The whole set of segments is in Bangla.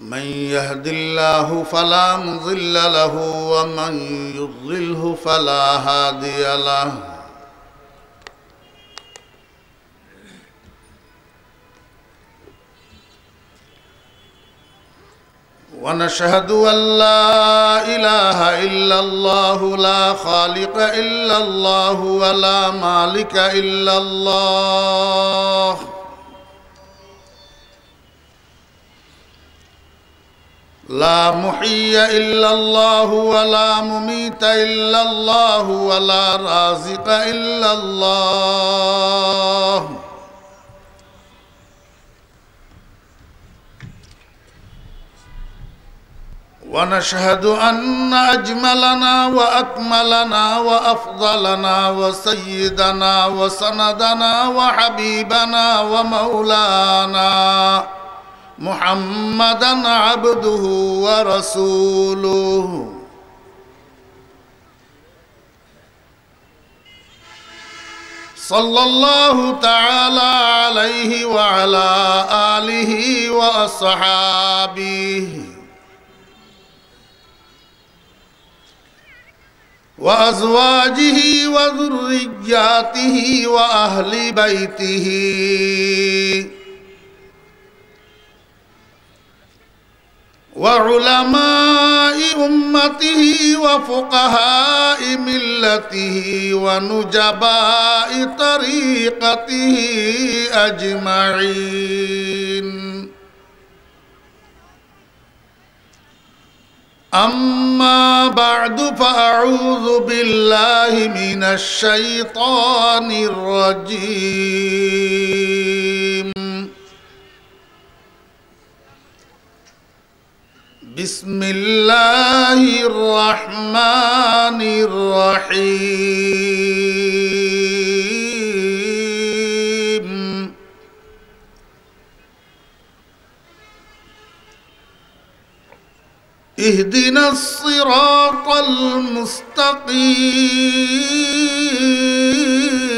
من يهد الله فلا مضل له ومن يضلله فلا هادي له ونشهد أن لا إله إلا الله لا خالق إلا الله ولا مالك إلا الله لا محي إلا الله ولا مميت إلا الله ولا رازق إلا الله ونشهد أن أجملنا وأكملنا وأفضلنا وسيدنا وسندنا وحبيبنا ومولانا محمدا عبده ورسوله صلى الله تعالى عليه وعلى آله وأصحابه وأزواجه وذرياته وأهل بيته وعلماء أمته وفقهاء ملته ونجباء طريقته أجمعين أما بعد فأعوذ بالله من الشيطان الرجيم بسم الله الرحمن الرحيم اهدنا الصراط المستقيم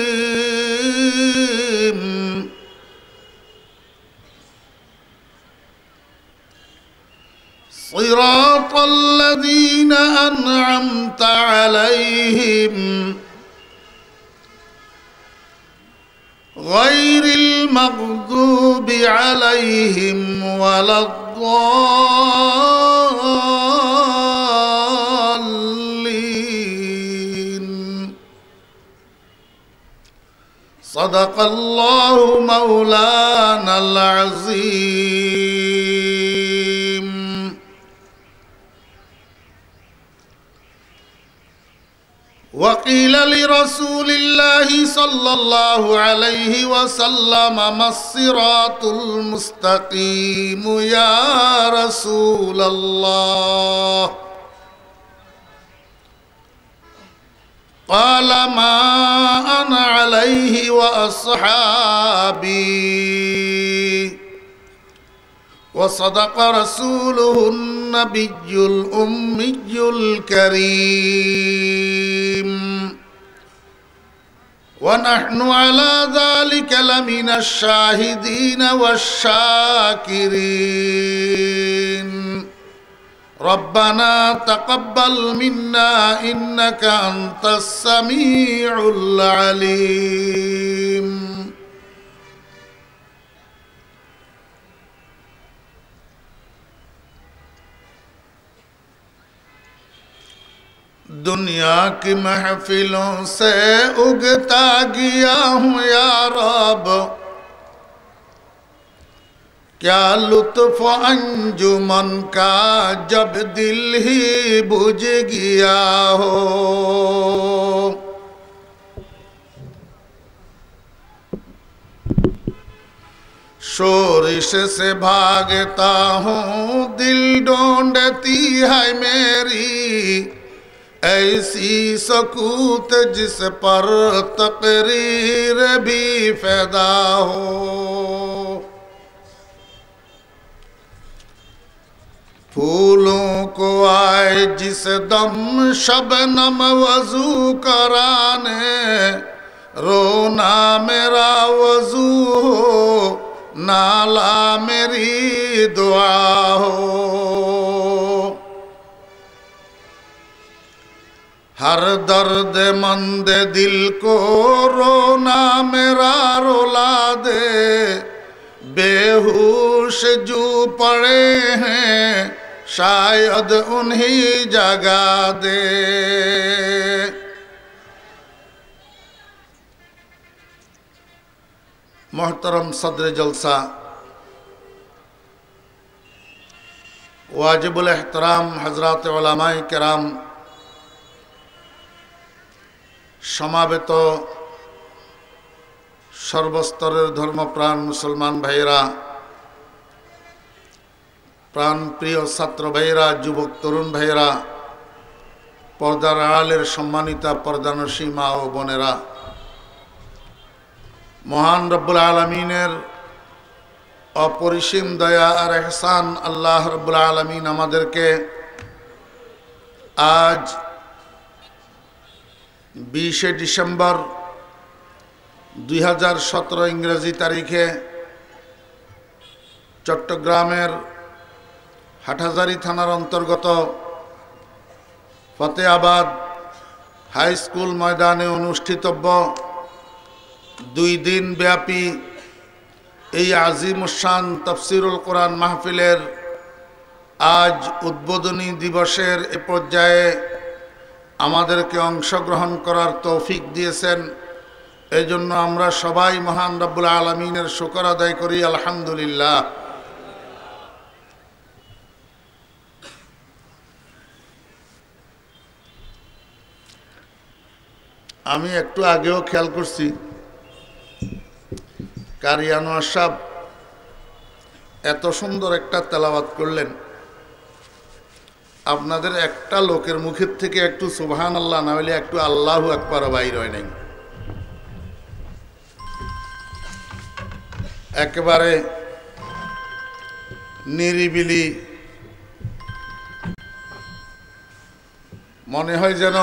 صراط الذين أنعمت عليهم غير المغضوب عليهم ولا الضالين صدق الله مولانا العظيم وقيل لرسول الله صلى الله عليه وسلم ما الصراط المستقيم يا رسول الله قال ما أنا عليه وأصحابي وصدق رسوله النبي الأمي الكريم ونحن على ذلك لمن الشاهدين والشاكرين ربنا تقبل منا إنك أنت السميع العليم दुनिया की महफिलों से उगता गया हूँ यारब क्या लुत्फ अंजुमन का जब दिल ही बुझ गया हो शोरिश से भागता हूँ दिल ढूंढती है मेरी ایسی سکوت جس پر تقریر بھی پیدا ہو پھولوں کو آئے جس دم شب نم وضو کرانے رونا میرا وضو ہو نالا میری دعا ہو हर दर्द मंद दिल को रोना मेरा रोला दे बेहोश जो पड़े हैं शायद उन्हीं जगा दे मोहतरम सदर जलसा वाजिबुल एहतराम हजरत कराम সমাবেত সর্বস্তরের ধর্মপ্রাণ মুসলমান ভাইয়েরা প্রাণপ্রিয় ছাত্র ভাইয়েরা যুবক তরুণ ভাইয়েরা পর্দার আড়ালের সম্মানিতা পর্দানসী মা ও বোনেরা মহান রব্বুল আলমিনের অপরিসীম দয়া আর এহসান আল্লাহ রব্বুল আলমিন আমাদেরকে আজ বিশে ডিসেম্বর দুই হাজার সতেরো ইংরেজি তারিখে চট্টগ্রামের হাটহাজারি থানার অন্তর্গত ফতেহাবাদ হাই স্কুল ময়দানে অনুষ্ঠিতব্য দুই দিন ব্যাপী এই আজিমুসান তফসিরুল কোরআন মাহফিলের আজ উদ্বোধনী দিবসের এ পর্যায়ে আমাদেরকে অংশগ্রহণ করার তৌফিক দিয়েছেন এই জন্য আমরা সবাই মহান রব্বুল আলমিনের শুকর আদায় করি আলহামদুলিল্লাহ আমি একটু আগেও খেয়াল করছি কারিয়ানোয়ার সাহ এত সুন্দর একটা তেলাবাদ করলেন আপনাদের একটা লোকের মুখের থেকে একটু সুবহান আল্লাহ না হলে একটু আল্লাহ একবার বাইর হয় নাই একেবারে নিরিবিলি মনে হয় যেন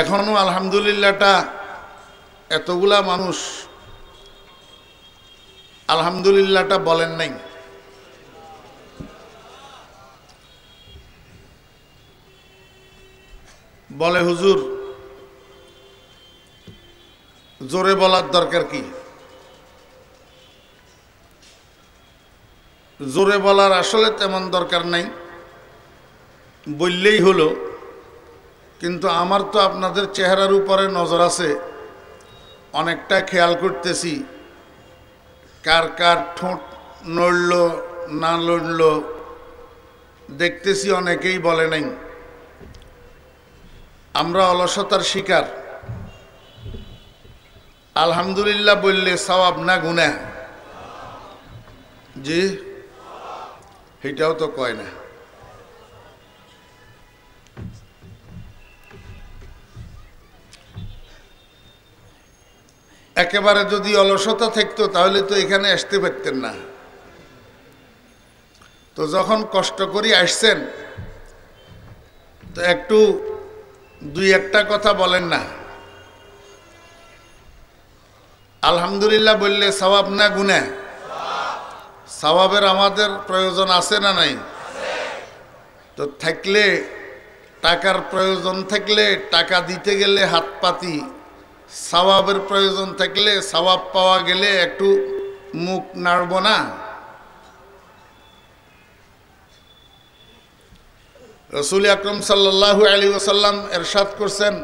এখনও আলহামদুলিল্লাহটা এতগুলা মানুষ আলহামদুলিল্লাহটা বলেন নাই বলে হুজুর জোরে বলার দরকার কি জোরে বলার আসলে তেমন দরকার নাই বললেই হলো কিন্তু আমার তো আপনাদের চেহারার উপরে নজর আছে অনেকটা খেয়াল করতেছি কার কার ঠোঁট নড়ল না লড়ল দেখতেছি অনেকেই বলে নাই আমরা অলসতার শিকার আলহামদুলিল্লাহ বললে সবাব না গুনা জি সেটাও তো কয় না একেবারে যদি অলসতা থাকতো তাহলে তো এখানে আসতে পারতেন না তো যখন কষ্ট করি আসছেন তো একটু দুই একটা কথা বলেন না আলহামদুলিল্লাহ বললে সবাব না গুনে সবাবের আমাদের প্রয়োজন আছে না নাই তো থাকলে টাকার প্রয়োজন থাকলে টাকা দিতে গেলে হাত পাতি সবাবের প্রয়োজন থাকলে সবাব পাওয়া গেলে একটু মুখ নাড়ব না রসুল আকরম সাল্লাহ আলী ওসাল্লাম এরশাদ করছেন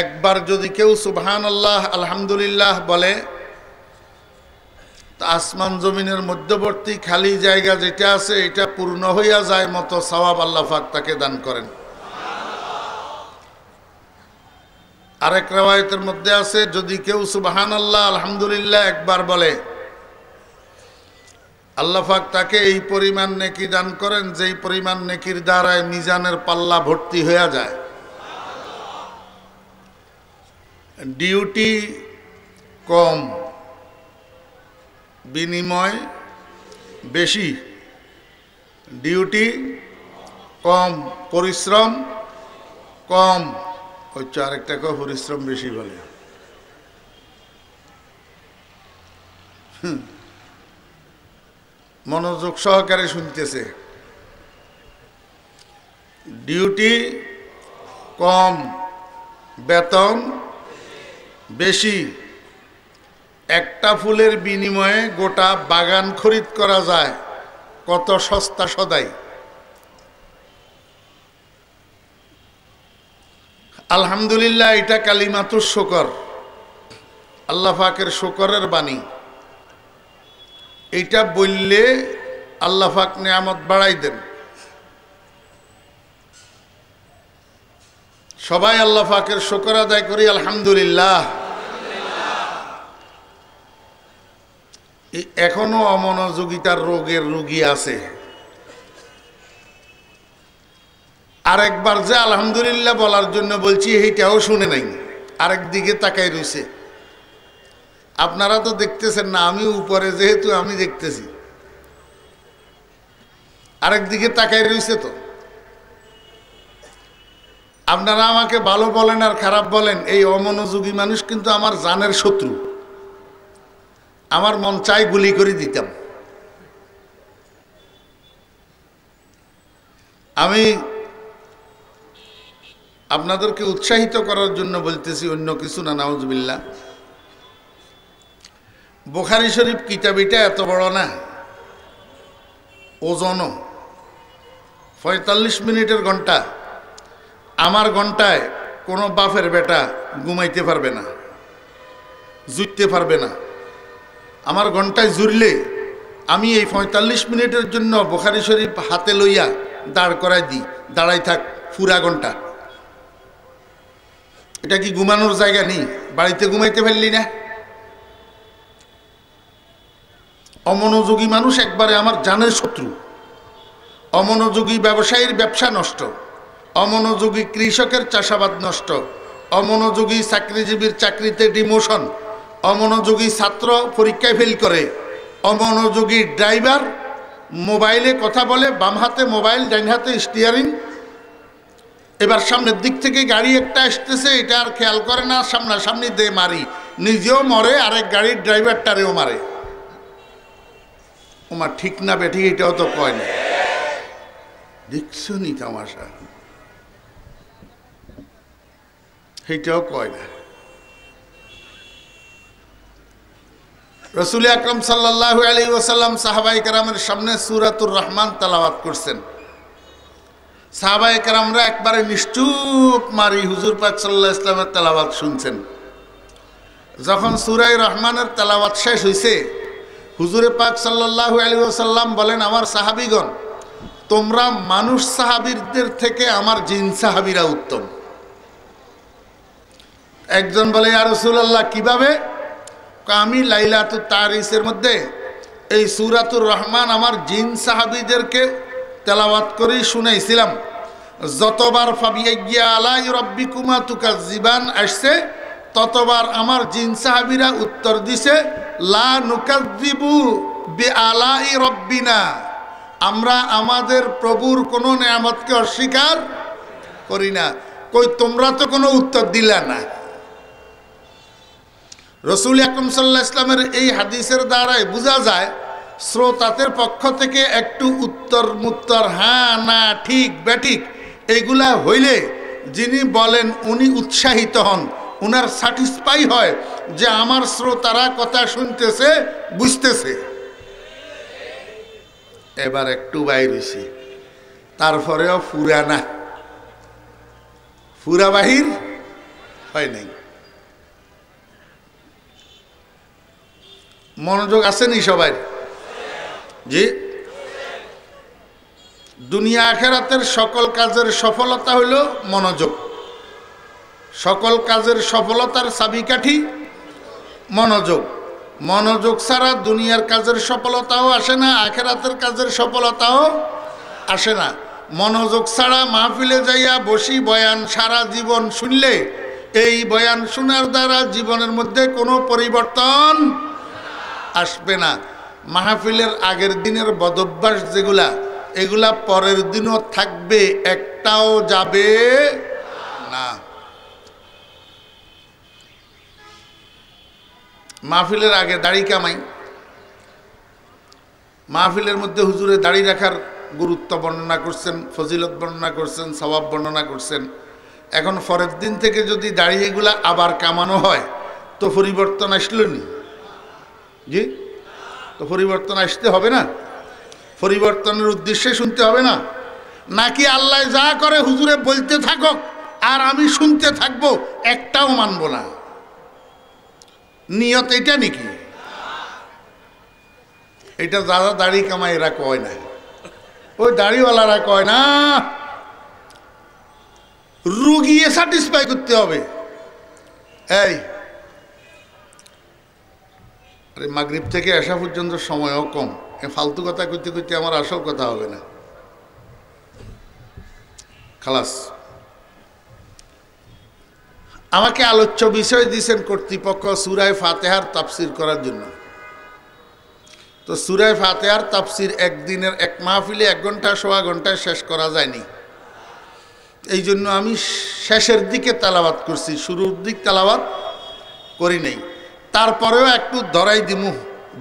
একবার যদি কেউ সুবহান আল্লাহ আলহামদুলিল্লাহ বলে আসমান জমিনের মধ্যবর্তী খালি জায়গা যেটা আছে এটা পূর্ণ হইয়া যায় মতো সবাব আল্লাহ ফাক তাকে দান করেন আরেক রেওয়ায়তের মধ্যে আছে যদি কেউ সুবাহান আল্লাহ আলহামদুলিল্লাহ একবার বলে আল্লাহাক তাকে এই পরিমাণ নেকি দান করেন যেই পরিমাণ নেকির দ্বারায় মিজানের পাল্লা ভর্তি হয়ে যায় ডিউটি কম বিনিময় বেশি ডিউটি কম পরিশ্রম কম হচ্ছে আরেকটাকে পরিশ্রম বেশি বলে মনোযোগ সহকারে শুনতেছে ডিউটি কম বেতন বেশি একটা ফুলের বিনিময়ে গোটা বাগান খরিদ করা যায় কত সস্তা সদাই আলহামদুলিল্লাহ এটা কালিমাতুর শকর আল্লাহ ফাকের শকরের বাণী এইটা বললে আল্লাহ ফাক নিয়ামত বাড়াই দেন সবাই আল্লাহ ফাকের শকর আদায় করি আলহামদুলিল্লাহ এখনো অমনোযোগিতার রোগের রোগী আছে আরেকবার যে আলহামদুলিল্লাহ বলার জন্য বলছি এইটাও শুনে নাই আরেক দিকে তাকাই রয়েছে আপনারা তো দেখতেছেন না আমি উপরে যেহেতু আমি দেখতেছি আরেক দিকে তাকাই রয়েছে তো আপনারা আমাকে ভালো বলেন আর খারাপ বলেন এই অমনোযোগী মানুষ কিন্তু আমার জানের শত্রু আমার মন চাই গুলি করে দিতাম আমি আপনাদেরকে উৎসাহিত করার জন্য বলতেছি অন্য কিছু না নাউজবিল্লা বোখারি শরীফ কিতাবিটা এত বড় না ওজনও পঁয়তাল্লিশ মিনিটের ঘন্টা আমার ঘন্টায় কোনো বাফের বেটা ঘুমাইতে পারবে না জুড়তে পারবে না আমার ঘন্টায় জুড়লে আমি এই পঁয়তাল্লিশ মিনিটের জন্য বোখারি শরীফ হাতে লইয়া দাঁড় করাই দিই দাঁড়াই থাক ফুরা ঘন্টা এটা কি ঘুমানোর জায়গা নেই বাড়িতে ঘুমাইতে পারলি না অমনোযোগী মানুষ একবারে আমার জানের শত্রু অমনোযোগী ব্যবসায়ীর ব্যবসা নষ্ট অমনোযোগী কৃষকের চাষাবাদ নষ্ট অমনোযোগী চাকরিজীবীর চাকরিতে ডিমোশন অমনোযোগী ছাত্র পরীক্ষায় ফেল করে অমনোযোগী ড্রাইভার মোবাইলে কথা বলে বাম হাতে মোবাইল ডাইন হাতে স্টিয়ারিং এবার সামনের দিক থেকে গাড়ি একটা আসতেছে এটা আর খেয়াল করে না সামনাসামনি দে মারি নিজেও মরে আরেক গাড়ির ড্রাইভারটারেও মারে তোমার ঠিক না বেঠি এটাও তো কয় না দেখছ নি তামাশা সেটাও কয় না রসুল আকরম সাল্লাহ আলী ওসাল্লাম সাহাবাই কারামের সামনে সুরাতুর রহমান তালাবাত করছেন সাহাবাহিকের আমরা একবারে নিশ্চুপ মারি হুজুর পাক সাল্লাহ ইসলামের তেলাবাদ শুনছেন যখন সুরাই রহমানের তেলাবাদ শেষ হয়েছে হুজুরে পাক সাল্লাহ আলী ওসাল্লাম বলেন আমার সাহাবিগণ তোমরা মানুষ সাহাবিরদের থেকে আমার জিন সাহাবিরা উত্তম একজন বলে আর রসুল্লাহ কীভাবে আমি লাইলাতু তারিসের মধ্যে এই সুরাতুর রহমান আমার জিন সাহাবিদেরকে তেলাওয়াত করেই শুনাইছিলাম যতবার ফাবিয়া গিয়া আলাই রব্বি কুমা তুকা জীবান আসছে ততবার আমার জিন সাহাবিরা উত্তর দিছে লা নুকাদিবু বে আলাই না আমরা আমাদের প্রভুর কোনো নেয়ামতকে অস্বীকার করি না কই তোমরা তো কোনো উত্তর দিলা না রসুল আকম সাল্লাহ ইসলামের এই হাদিসের দ্বারাই বোঝা যায় শ্রোতাদের পক্ষ থেকে একটু উত্তর মুত্তর হ্যাঁ না ঠিক ব্যাঠিক এগুলা হইলে যিনি বলেন উনি উৎসাহিত হন উনার স্যাটিসফাই হয় যে আমার শ্রোতারা কথা শুনতেছে বুঝতেছে এবার একটু বাইরেছি তারপরেও ফুরানা ফুরা বাহির হয় নাই মনোযোগ নি সবাই জি দুনিয়া আখেরাতের সকল কাজের সফলতা হইল মনোযোগ সকল কাজের সফলতার চাবিকাঠি মনোযোগ মনোযোগ ছাড়া দুনিয়ার কাজের সফলতাও আসে না আখেরাতের কাজের সফলতাও আসে না মনোযোগ ছাড়া মাহফিলে যাইয়া বসি বয়ান সারা জীবন শুনলে এই বয়ান শোনার দ্বারা জীবনের মধ্যে কোনো পরিবর্তন আসবে না মাহফিলের আগের দিনের বদভ্যাস যেগুলা এগুলা পরের দিনও থাকবে একটাও যাবে না মাহফিলের আগে দাড়ি কামাই মাহফিলের মধ্যে হুজুরে দাড়ি রাখার গুরুত্ব বর্ণনা করছেন ফজিলত বর্ণনা করছেন স্বভাব বর্ণনা করছেন এখন ফরের দিন থেকে যদি দাড়ি এগুলা আবার কামানো হয় তো পরিবর্তন আসলো নি জি তো পরিবর্তন আসতে হবে না পরিবর্তনের উদ্দেশ্যে শুনতে হবে না নাকি আল্লাহ যা করে হুজুরে বলতে থাকো আর আমি শুনতে থাকবো একটাও মানব না নিয়ত এটা নাকি এটা দাদা দাড়ি কামাই এরা কয় না ওই দাড়িওয়ালারা কয় না রুগিয়ে স্যাটিসফাই করতে হবে এই আরে মাগরীব থেকে আসা পর্যন্ত সময়ও কম এ ফালতু কথা করতে করতে আমার আসল কথা হবে না খালাস আমাকে আলোচ্য বিষয় দিয়েছেন কর্তৃপক্ষ সুরায় ফাতেহার তাফসির করার জন্য তো সুরায় ফাতেহার তাফসির একদিনের এক মাহফিলে এক ঘন্টা সোয়া ঘন্টায় শেষ করা যায়নি এই জন্য আমি শেষের দিকে তালাবাদ করছি শুরুর দিক তালাবাত করি নাই তারপরেও একটু ধরাই দিমু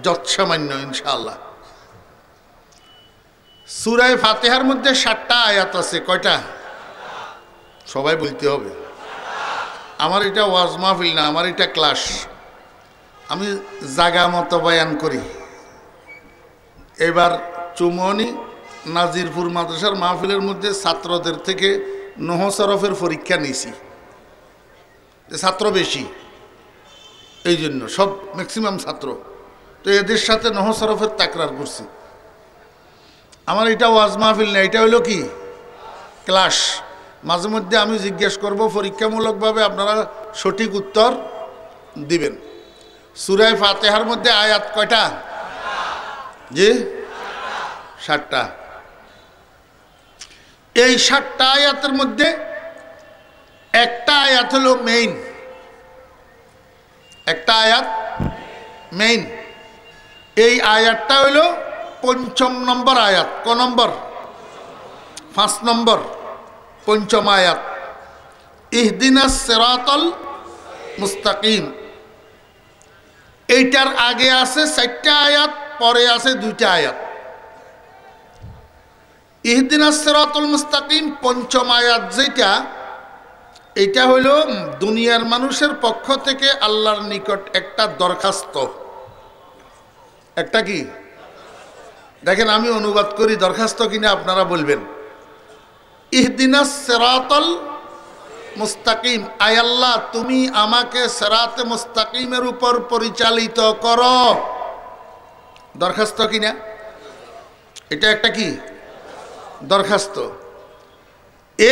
যৎসামান্য ইনশাল্লাহ সুরায় ফাতেহার মধ্যে সাতটা আয়াত আছে কয়টা সবাই বলতে হবে আমার এটা ওয়াজ মাহফিল না আমার এটা ক্লাস আমি জাগা মতো বয়ান করি এবার চুমনি নাজিরপুর মাদ্রাসার মাহফিলের মধ্যে ছাত্রদের থেকে নহসরফের পরীক্ষা নিছি ছাত্র বেশি এই জন্য সব ম্যাক্সিমাম ছাত্র তো এদের সাথে নহসরফের তাকরার করছি আমার এটা ওয়াজ মাহফিল না এটা হলো কি ক্লাস মাঝে মধ্যে আমি জিজ্ঞেস করব পরীক্ষামূলকভাবে আপনারা সঠিক উত্তর দিবেন সুরায় ফাতেহার মধ্যে আয়াত কয়টা জি ষাটটা এই ষাটটা আয়াতের মধ্যে একটা আয়াত হলো মেইন একটা আয়াত মেইন এই আয়াতটা হইল পঞ্চম নম্বর আয়াত ক নম্বর পাঁচ নম্বর পঞ্চম আয়াত ইহদিনা সেরাতল মুস্তাকিম এইটার আগে আছে চারটা আয়াত পরে আছে দুইটা আয়াত ইহদিনা সেরাতল মুস্তাকিম পঞ্চম আয়াত যেটা এটা হইল দুনিয়ার মানুষের পক্ষ থেকে আল্লাহর নিকট একটা দরখাস্ত একটা কি দেখেন আমি অনুবাদ করি দরখাস্ত কিনা আপনারা বলবেন ইহদিনা সেরাতল মুস্তাকিম আল্লাহ তুমি আমাকে সেরাতে মুস্তাকিমের উপর পরিচালিত কর দরখাস্ত কিনা এটা একটা কি দরখাস্ত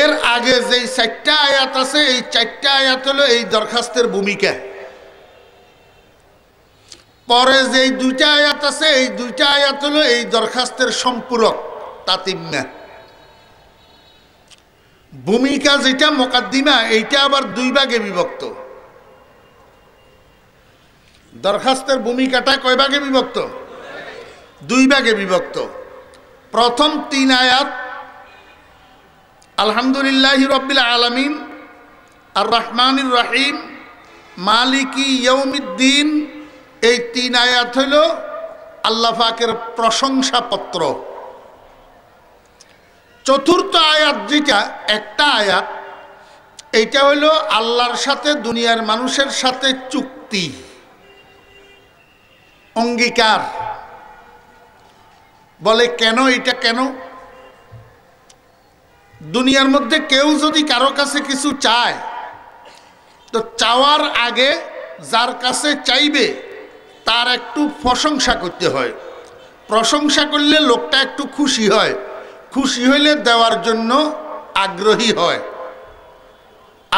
এর আগে যেই চারটা আয়াত আছে এই চারটা আয়াত হলো এই দরখাস্তের ভূমিকা পরে যে দুইটা আয়াত আছে এই দুইটা আয়াত হলো এই দরখাস্তের সম্পূরক তাতিম্যা ভূমিকা যেটা মোকাদ্দিমা এইটা আবার দুই ভাগে বিভক্ত দরখাস্তের ভূমিকাটা কয় ভাগে বিভক্ত দুই ভাগে বিভক্ত প্রথম তিন আয়াত আলহামদুলিল্লাহ রব্বিল আলমিন আর রহমানুর রাহিম মালিকি ইয়ৌমিদ্দিন এই তিন আয়াত হইল আল্লাহাকের প্রশংসাপত্র চতুর্থ আয়াত যেটা একটা আয়াত এটা হইল আল্লাহর সাথে দুনিয়ার মানুষের সাথে চুক্তি অঙ্গীকার বলে কেন এটা কেন দুনিয়ার মধ্যে কেউ যদি কারো কাছে কিছু চায় তো চাওয়ার আগে যার কাছে চাইবে তার একটু প্রশংসা করতে হয় প্রশংসা করলে লোকটা একটু খুশি হয় খুশি হইলে দেওয়ার জন্য আগ্রহী হয়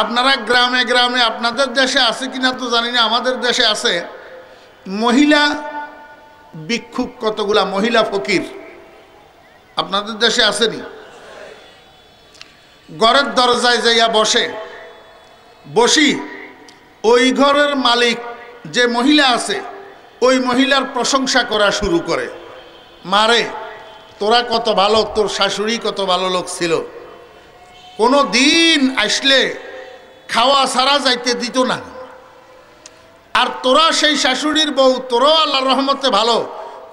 আপনারা গ্রামে গ্রামে আপনাদের দেশে আছে কিনা তো জানি না আমাদের দেশে আছে মহিলা বিক্ষুব কতগুলা মহিলা ফকির আপনাদের দেশে আসেনি ঘরের দরজায় যাইয়া বসে বসি ওই ঘরের মালিক যে মহিলা আছে ওই মহিলার প্রশংসা করা শুরু করে মারে তোরা কত ভালো তোর শাশুড়ি কত ভালো লোক ছিল কোনো দিন আসলে খাওয়া ছাড়া যাইতে দিত না আর তোরা সেই শাশুড়ির বউ তোরাও আল্লাহ রহমতে ভালো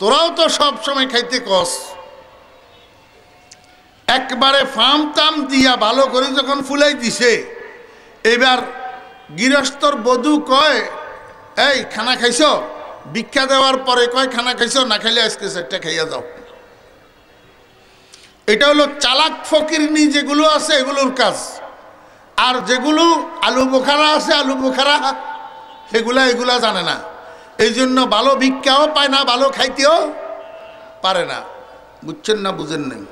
তোরাও তো সব সময় খাইতে কস একবারে ফার্ম টাম দিয়া ভালো করে যখন ফুলাই দিছে এবার গৃহস্থর বধু কয় এই খানা খাইছ ভিক্ষা দেওয়ার পরে কয় খানা খাইছ না খাইলে আজকে সেটা খাইয়া যাও এটা হলো চালাক ফকিরনি যেগুলো আছে এগুলোর কাজ আর যেগুলো আলু বোখারা আছে আলু বোখারা সেগুলা এগুলা জানে না এই জন্য ভালো ভিক্ষাও পায় না ভালো খাইতেও পারে না বুঝছেন না বুঝেন নাই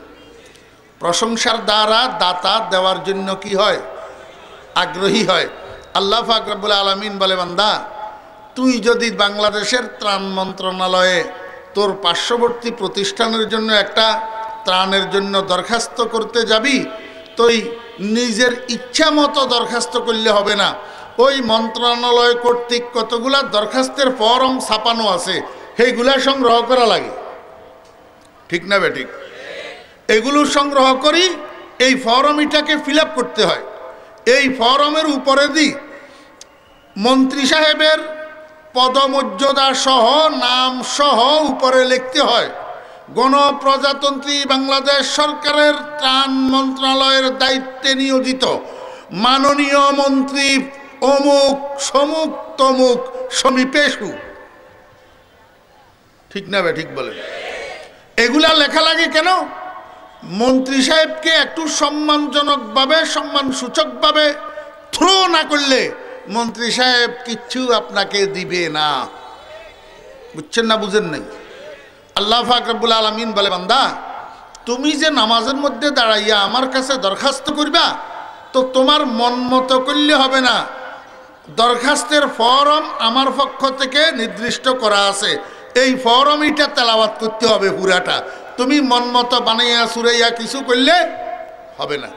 প্রশংসার দ্বারা দাতা দেওয়ার জন্য কি হয় আগ্রহী হয় আল্লাহ ফাকরাবুল আলমিন বলে বান্দা তুই যদি বাংলাদেশের ত্রাণ মন্ত্রণালয়ে তোর পার্শ্ববর্তী প্রতিষ্ঠানের জন্য একটা ত্রাণের জন্য দরখাস্ত করতে যাবি তুই নিজের ইচ্ছা মতো দরখাস্ত করলে হবে না ওই মন্ত্রণালয় কর্তৃক কতগুলা দরখাস্তের ফরম ছাপানো আছে সেইগুলা সংগ্রহ করা লাগে ঠিক না ঠিক এগুলো সংগ্রহ করি এই ফরমিটাকে ফিল করতে হয় এই ফরমের উপরে দি মন্ত্রী সাহেবের পদমর্যাদা সহ নাম সহ উপরে লিখতে হয় গণপ্রজাতন্ত্রী বাংলাদেশ সরকারের ত্রাণ মন্ত্রণালয়ের দায়িত্বে নিয়োজিত মাননীয় মন্ত্রী অমুক সমুক তমুক সমীপেশু ঠিক না ভাই ঠিক বলে এগুলা লেখা লাগে কেন মন্ত্রী সাহেবকে একটু সম্মানজনকভাবে সম্মানসূচকভাবে থ্রো না করলে মন্ত্রী সাহেব কিচ্ছু আপনাকে দিবে না বুঝছেন না বুঝেন নাই আল্লাহ ফাকরাবুল আলমিন বলে বান্দা তুমি যে নামাজের মধ্যে দাঁড়াইয়া আমার কাছে দরখাস্ত করবা তো তোমার মন মতো করলে হবে না দরখাস্তের ফরম আমার পক্ষ থেকে নির্দিষ্ট করা আছে এই ফরমিটা তেলাওয়াত করতে হবে পুরাটা তুমি মনমতো বানাইয়া সুরাইয়া কিছু করলে হবে না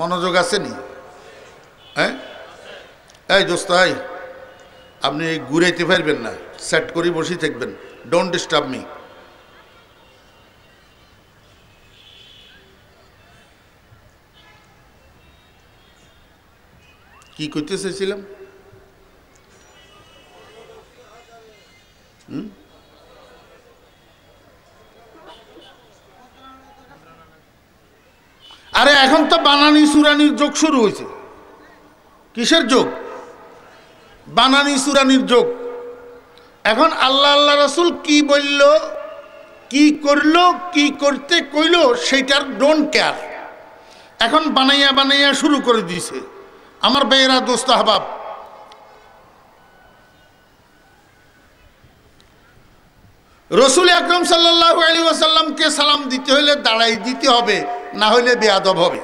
মনোযোগ আসেনি হ্যাঁ এই ভাই আপনি ঘুরাইতে পারবেন না সেট করে বসে থাকবেন ডোন্ট ডিস্টার্ব মি কি করতে চাইছিলাম আরে এখন তো বানানি সুরানির যোগ শুরু হয়েছে কিসের যোগ বানানি সুরানির যোগ এখন আল্লাহ আল্লাহ রসুল কি বলল কি করল কি করতে কইল সেইটার ডোন্ট কেয়ার এখন বানাইয়া বানাইয়া শুরু করে দিছে আমার বেয়েরা দোস্ত হবাব রসুল আকরম সাল্লাহ আলী ওয়াসাল্লামকে সালাম দিতে হলে দাঁড়াই দিতে হবে না হইলে বেয়াদব হবে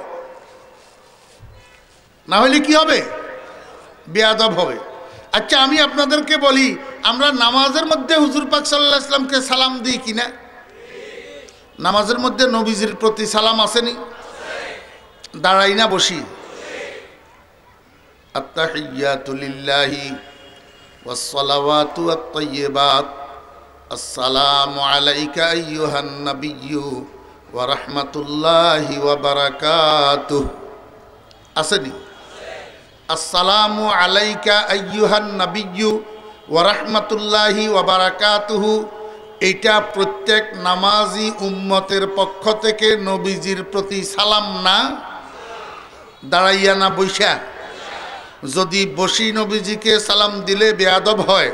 না হইলে কি হবে বেয়াদব হবে আচ্ছা আমি আপনাদেরকে বলি আমরা নামাজের মধ্যে হুজুর পাক সাল্লাহ ইসলামকে সালাম দিই কিনা নামাজের মধ্যে নবীজির প্রতি সালাম আসেনি দাঁড়াই না বসি আত্মাহিয়াতুলিল্লাহি ওয়াসসালাওয়াতু আত-তাইয়্যিবাত আসসালামু আলাইকা আইয়ুহান নবিয়্যু ওয়ারহমতুল্লাহি ওয়াবারাকাতু আসেনি আসসালামু আলাইকা আইয়ুহান নাবিয়্যু ওয়ারহমতুল্লাহি ওয়াবারাকাতুহু এটা প্রত্যেক নামাজি উম্মতের পক্ষ থেকে নবীজির প্রতি সালাম না দাঁড়াইয়া না বৈশা যদি বসি নবীজিকে সালাম দিলে বেয়াদব হয়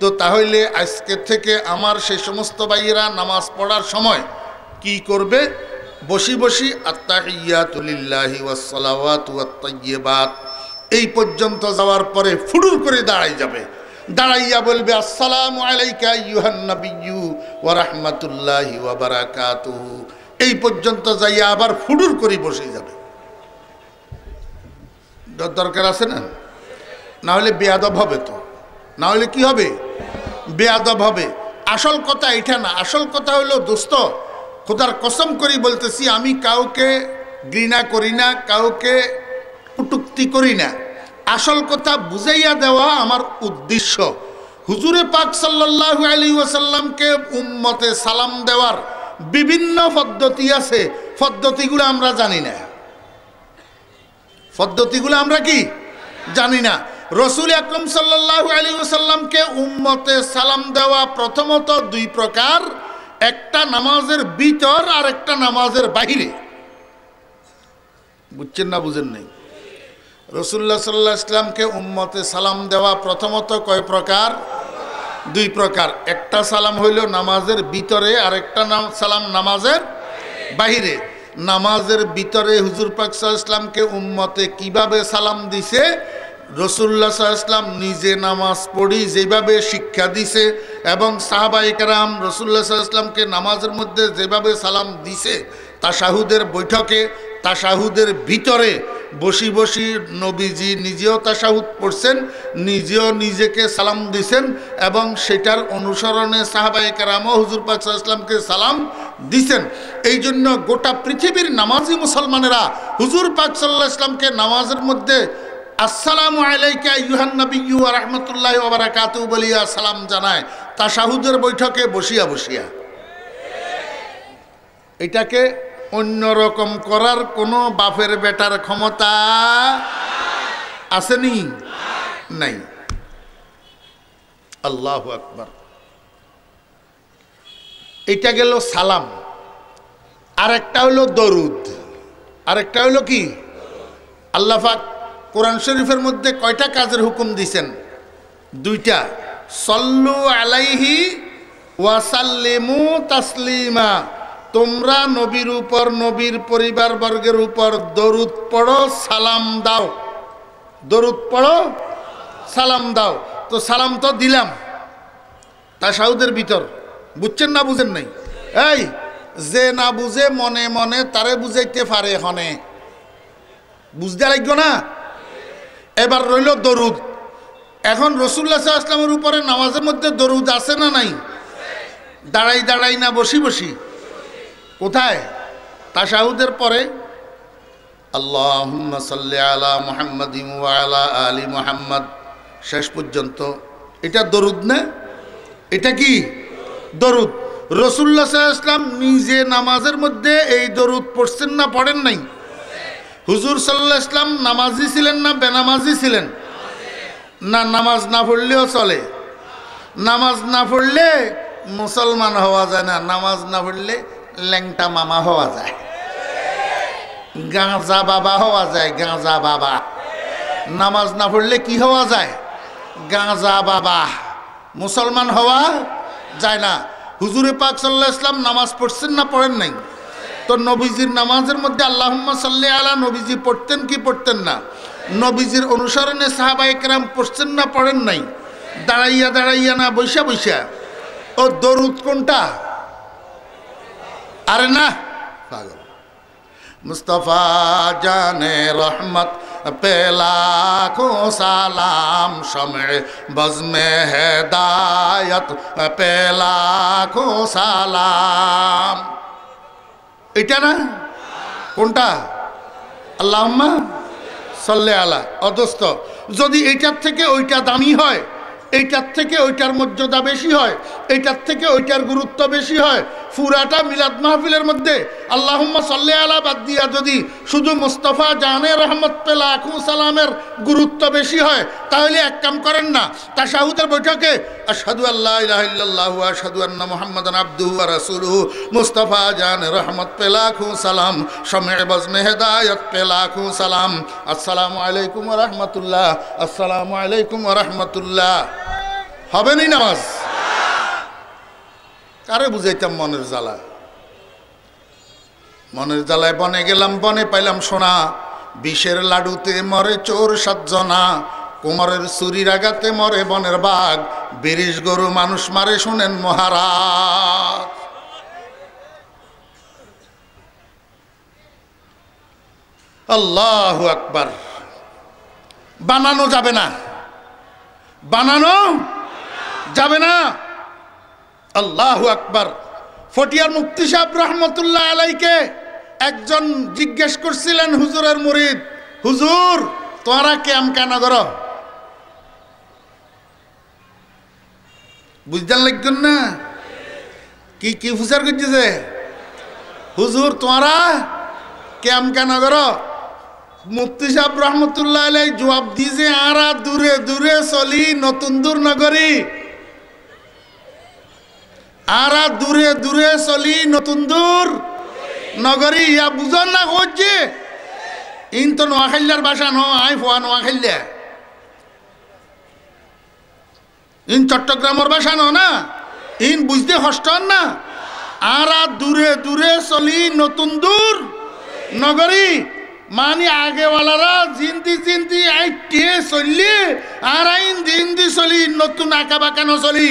তো তাহলে আজকে থেকে আমার সে সমস্ত ভাইয়েরা নামাজ পড়ার সময় কি করবে বসি বসি আত্মাহিয়াতুলিল্লাহি এই পর্যন্ত যাওয়ার পরে ফুডুর করে দাঁড়াই যাবে দাঁড়াইয়া বলবে আসসালাম আলাইকা ইউহান ওয়া এই পর্যন্ত যাইয়া আবার ফুডুর করে বসে যাবে দরকার আছে না নাহলে বেয়াদব হবে তো নাহলে কি হবে বেয়াদব হবে আসল কথা এটা না আসল কথা হলো দোস্ত খোদার কসম করি বলতেছি আমি কাউকে ঘৃণা করি না কাউকে কুটুক্তি করি না আসল কথা বুঝাইয়া দেওয়া আমার উদ্দেশ্য হুজুরে পাক সাল্লাহ আলী ওয়াসাল্লামকে উম্মতে সালাম দেওয়ার বিভিন্ন পদ্ধতি আছে পদ্ধতিগুলো আমরা জানি না পদ্ধতিগুলো আমরা কি জানি না রসুল আকরম সাল্লাহ আলী ওসাল্লামকে উম্মতে সালাম দেওয়া প্রথমত দুই প্রকার একটা নামাজের ভিতর আর একটা নামাজের বাহিরে বুঝছেন না বুঝেন নাই রসুল্লা সাল্লাহ ইসলামকে উম্মতে সালাম দেওয়া প্রথমত কয় প্রকার দুই প্রকার একটা সালাম হইল নামাজের ভিতরে আর একটা সালাম নামাজের বাহিরে নামাজের ভিতরে হুজুর পাকসা ইসলামকে উম্মতে কিভাবে সালাম দিছে রসুল্লা সাল্লাম নিজে নামাজ পড়ি যেভাবে শিক্ষা দিছে এবং সাহাবাইকারাম রসুল্লা সাল্লামকে নামাজের মধ্যে যেভাবে সালাম দিছে তাসাহুদের বৈঠকে তাসাহুদের ভিতরে বসি বসি নবীজি নিজেও তাসাহুদ পড়ছেন নিজেও নিজেকে সালাম দিছেন এবং সেটার অনুসরণে সাহাবাইকারামও হুজুর পাকসাল্লামকে সালাম দিছেন এই জন্য গোটা পৃথিবীর নামাজি মুসলমানেরা হুজুর পাকসাল্লাহ ইসলামকে নামাজের মধ্যে আসসালামু আলাইকা ইউহান নবী ইউ রহমতুল্লাহ ওবরাকাতু বলিয়া সালাম জানায় তা শাহুদের বৈঠকে বসিয়া বসিয়া এটাকে অন্য রকম করার কোনো বাপের বেটার ক্ষমতা আসেনি নাই আল্লাহ আকবর এটা গেল সালাম আরেকটা হলো দরুদ আরেকটা হলো কি আল্লাহাক কোরআন শরীফের মধ্যে কয়টা কাজের হুকুম দিছেন দুইটা সল্লু আলাইহি ওয়াসাল্লিমু তাসলিমা তোমরা নবীর উপর নবীর পরিবার বর্গের উপর দরুদ পড়ো সালাম দাও দরুদ পড়ো সালাম দাও তো সালাম তো দিলাম তা সাউদের ভিতর বুঝছেন না বুঝেন নাই এই যে না বুঝে মনে মনে তারে বুঝাইতে পারে হনে বুঝতে লাগবে না এবার রইল দরুদ এখন রসুল্লা আসলামের উপরে নামাজের মধ্যে দরুদ আছে না নাই দাঁড়াই দাঁড়াই না বসি বসি কোথায় তাসাহুদের পরে আল্লাহ আলা মোহাম্মদ আলা আলী মোহাম্মদ শেষ পর্যন্ত এটা দরুদ না এটা কি দরুদ রসুল্লা ইসলাম নিজে নামাজের মধ্যে এই দরুদ পড়ছেন না পড়েন নাই হুজুর সাল্লাহ ইসলাম নামাজি ছিলেন না বেনামাজি ছিলেন না নামাজ না পড়লেও চলে নামাজ না পড়লে মুসলমান হওয়া যায় না নামাজ না পড়লে ল্যাংটা মামা হওয়া যায় গাঁজা বাবা হওয়া যায় গাঁজা বাবা নামাজ না পড়লে কি হওয়া যায় গাঁজা বাবা মুসলমান হওয়া যায় না হুজুরে পাক সাল্লাহ ইসলাম নামাজ পড়ছেন না পড়েন নাই তো নবীজির নামাজের মধ্যে আল্লাহ সাল্লি আলা নবীজি পড়তেন কি পড়তেন না নবীজির অনুসরণে সাহাবা একরাম পড়ছেন না পড়েন নাই দাঁড়াইয়া দাঁড়াইয়া না বৈশা বৈশা ও দরুদ কোনটা আরে না পাগল মুস্তফা জানে রহমত পেলা সালাম সমে বজমে হেদায়ত পেলাখো সালাম এটা না কোনটা আল্লাহ সাল্লে আলা অধস্ত যদি এটার থেকে ওইটা দামি হয় এইটার থেকে ওইটার মর্যাদা বেশি হয় এইটার থেকে ওইটার গুরুত্ব বেশি হয় ফুরাটা মিলাদ মাহফিলের মধ্যে আল্লাহ সাল্লে আলা বাদ দিয়া যদি শুধু মুস্তফা জাহানে রহমতুল্লাহ আখু সালামের গুরুত্ব বেশি হয় তাহলে এক কাম করেন না তা শাহুদের বৈঠকে আসাদু আল্লাহ ইহ্লাহু আসাদু আন্না মোহাম্মদ আব্দুহ রাসুলহু মুস্তফা জাহান রহমত পেলাখু সালাম সমে বজমে মেহদায়ত পেলাখু সালাম আসসালামু আলাইকুম রহমতুল্লাহ আসসালামু আলাইকুম রহমতুল্লাহ হবে নি নামাজ কারে বুঝাইতাম মনের জ্বালা মনের জ্বালায় বনে গেলাম বনে পাইলাম সোনা বিষের লাডুতে মরে চোর সাতজনা কুমারের চুরির আগাতে মরে বনের বাঘ বিরিশ গরু মানুষ মারে শোনেন মহারাজ আল্লাহ আকবার বানানো যাবে না বানানো যাবে না আল্লাহ আকবর ফটিয়ার মুক্তি সাহেব রহমতুল্লাহ আলাইকে একজন জিজ্ঞেস করছিলেন হুজুরের মুরিদ হুজুর তোরা ক্যাম কেন ধরো বুঝতেন লাগতেন না কি কি হুজার করছে হুজুর তোরা কে কেন ধরো মুফতি সাহেব রহমতুল্লাহ আলাই জবাব দিছে আরা দূরে দূরে চলি নতুন দূর নগরী আর দূরে দূরে চলি নতুন দূর নগরী ইয়া বুঝন না হচ্ছে ইন তো নোয়াখাইলার বাসা ন আই ফোয়া নোয়াখাইলা ইন চট্টগ্রামের বাসা ন না ইন বুঝতে কষ্ট না আর দূরে দূরে চলি নতুন দূর নগরী মানি আগেওয়ালারা জিন্দি জিন্দি আই কে চললি আর আইন জিন্দি চলি নতুন আঁকা বাঁকা নচলি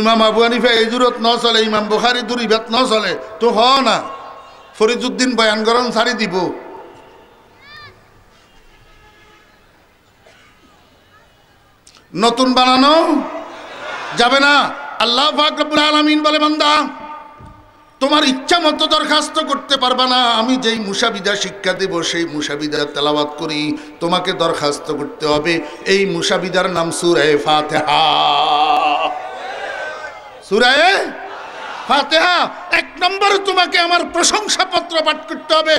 ইমাম আবু আনিফা এজুরত ন চলে ইমাম বুখারি দূর ইভাত ন চলে তো হ না ফরিদুদ্দিন বয়ান গরম সারি দিব নতুন বানানো যাবে না আল্লাহ ফাকরুল আলমিন বলে বান্দা তোমার ইচ্ছা মতো দরখাস্ত করতে পারবা না আমি যেই মুসাবিদা শিক্ষা দেব সেই মুসাবিদা তেলাবাত করি তোমাকে দরখাস্ত করতে হবে এই মুসাবিদার নাম সুরে ফাতেহা সুরায় ফাতেহা এক নম্বরে তোমাকে আমার প্রশংসাপত্র পাঠ করতে হবে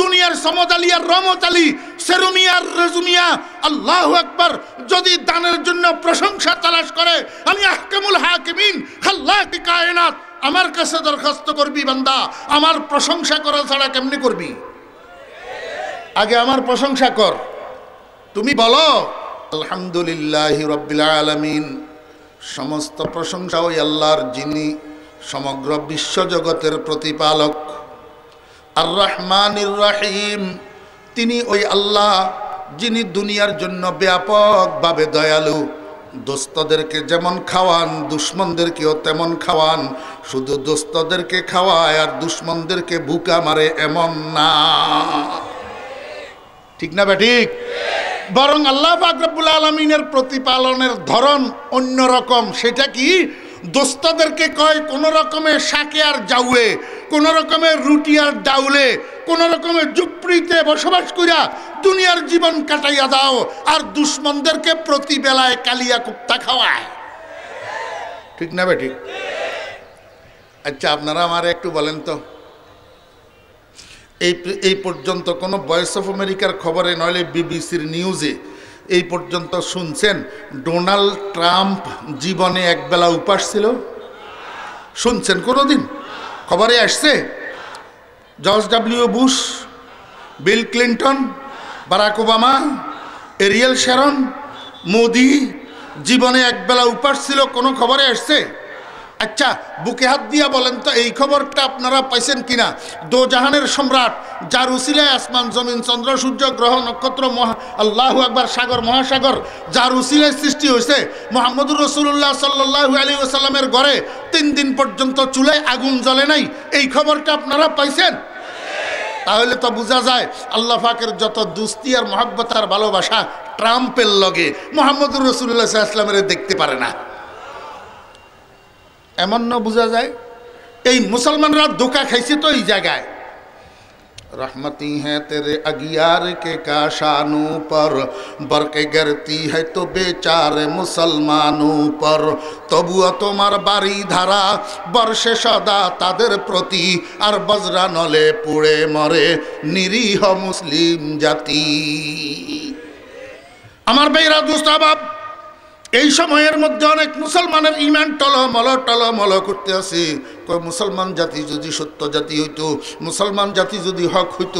দুনিয়ার সমদ আর রমত আলী সেরুমিয়ার রেজুমিয়া আল্লাহ একবার যদি দানের জন্য প্রশংসা তালাশ করে আমি আহকামুল হাকিমিন আল্লাহ কায়নাত আমার কাছে দরখাস্ত করবি বান্দা আমার প্রশংসা করা ছাড়া কেমনি করবি আগে আমার প্রশংসা কর তুমি বলো আলহামদুলিল্লাহ রবিল আলমিন সমস্ত প্রশংসা ওই আল্লাহর যিনি সমগ্র বিশ্বজগতের প্রতিপালক আর রহমান রাহিম তিনি ওই আল্লাহ যিনি দুনিয়ার জন্য ব্যাপকভাবে দয়ালু দোস্তদেরকে যেমন খাওয়ান দুশ্মনদেরকেও তেমন খাওয়ান শুধু দোস্তদেরকে খাওয়ায় আর দুশ্মনদেরকে বুকা মারে এমন না ঠিক না বে ঠিক বরং আল্লাহ আকরবুল আলমিনের প্রতিপালনের ধরন অন্য রকম সেটা কি দোস্তদেরকে কয় কোন রকমের শাকে আর যাউয়ে কোনো রকমের রুটি আর ডাউলে কোন রকমের জুপড়িতে বসবাস করিয়া দুনিয়ার জীবন কাটাইয়া দাও আর দুশ্মনদেরকে প্রতিবেলায় কালিয়া কুপ্তা খাওয়ায় ঠিক না বে ঠিক আচ্ছা আপনারা আমার একটু বলেন তো এই এই পর্যন্ত কোনো ভয়েস অফ আমেরিকার খবরে নইলে বিবিসির নিউজে এই পর্যন্ত শুনছেন ডোনাল্ড ট্রাম্প জীবনে একবেলা উপাস ছিল শুনছেন কোনো দিন খবরে আসছে George W Bush Bill Clinton Barack Obama Ariel Sharon Modi জীবনে একবেলা উপাস ছিল কোনো খবরে আসছে আচ্ছা বুকে হাত দিয়া বলেন তো এই খবরটা আপনারা পাইছেন কিনা দোজাহানের সম্রাট যার উসিলায় আসমান জমিন চন্দ্র সূর্য গ্রহ নক্ষত্র মহা আল্লাহ আকবর সাগর মহাসাগর যার উসিলায় সৃষ্টি হয়েছে মোহাম্মদুর রসুল্লাহ সাল্লু আলী ওসাল্লামের ঘরে তিন দিন পর্যন্ত চুলায় আগুন জ্বলে নাই এই খবরটা আপনারা পাইছেন তাহলে তো বোঝা যায় আল্লাহ ফাকের যত দুস্তি আর মহাব্বত আর ভালোবাসা ট্রাম্পের লগে মোহাম্মদুর রসুল্লাহ আসলামের দেখতে পারে না এমন না বোঝা যায় এই মুসলমানরা ধোকা খাইছে তো এই জায়গায় রহমতি হ্যাঁ तेरे আগিয়ার কে কাশানু পর বরকে गरती হ্যাঁ তো বেচার মুসলমানু পর তবুও তোমার বাড়ি ধারা বর্ষে সদা তাদের প্রতি আর বজরা নলে পুড়ে মরে নিরীহ মুসলিম জাতি আমার বেইরা দুস্তাবাব এই সময়ের মধ্যে অনেক মুসলমানের ইমান টলমল টলমল করতে আছে কয় মুসলমান জাতি যদি সত্য জাতি হইত মুসলমান জাতি যদি হক হইত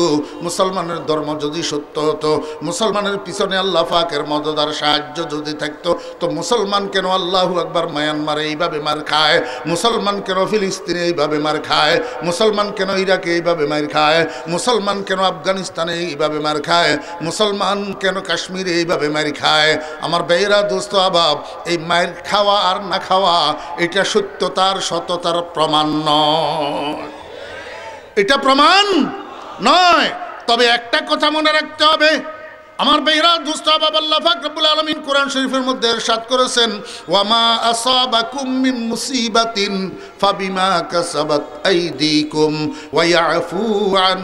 মুসলমানের ধর্ম যদি সত্য হতো মুসলমানের পিছনে আল্লাহ পাকের মদদার সাহায্য যদি থাকতো তো মুসলমান কেন আল্লাহ একবার মায়ানমারে এইভাবে মার খায় মুসলমান কেন ফিলিস্তিনে এইভাবে মার খায় মুসলমান কেন ইরাকে এইভাবে মার খায় মুসলমান কেন আফগানিস্তানে এইভাবে মার খায় মুসলমান কেন কাশ্মীরে এইভাবে মার খায় আমার বেয়েরা দোস্ত আবাব এই মায়ের খাওয়া আর না খাওয়া এটা সত্যতার সততার প্রমাণ প্রমাণ নয় এটা প্রমাণ নয় তবে একটা কথা মনে রাখতে হবে আমার বেহরা দুস্তাব আল্লাহ ফাকরুল আলমিন কোরআন শরীফের মধ্যে এরশাদ করেছেন ওয়ামা আসাবা মিন মুসিবাতিন ফাবিমা কাসাবাত আইদিকুম ওয়া ইয়াফু আন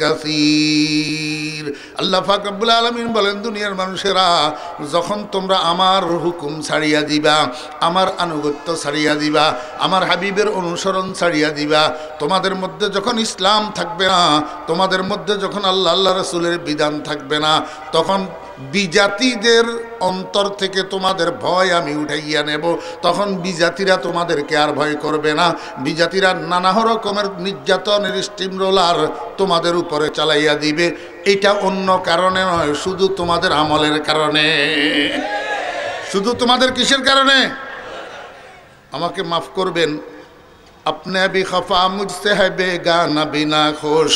কাসীর আল্লাহ ফাকরুল আলমিন বলেন দুনিয়ার মানুষেরা যখন তোমরা আমার হুকুম ছাড়িয়া দিবা আমার আনুগত্য ছাড়িয়া দিবা আমার হাবিবের অনুসরণ ছাড়িয়া দিবা তোমাদের মধ্যে যখন ইসলাম থাকবে না তোমাদের মধ্যে যখন আল্লাহ আল্লাহ রসুলের বিধান থাকবে না তখন বিজাতিদের অন্তর থেকে তোমাদের ভয় আমি উঠাইয়া নেব তখন বিজাতিরা তোমাদেরকে আর ভয় করবে না বিজাতিরা নানা রকমের নির্যাতনের স্টিম রোলার তোমাদের উপরে চালাইয়া দিবে এটা অন্য কারণে নয় শুধু তোমাদের আমলের কারণে শুধু তোমাদের কিসের কারণে আমাকে মাফ করবেন আপনি বি খফা মুজতে হবে না বিনা খোশ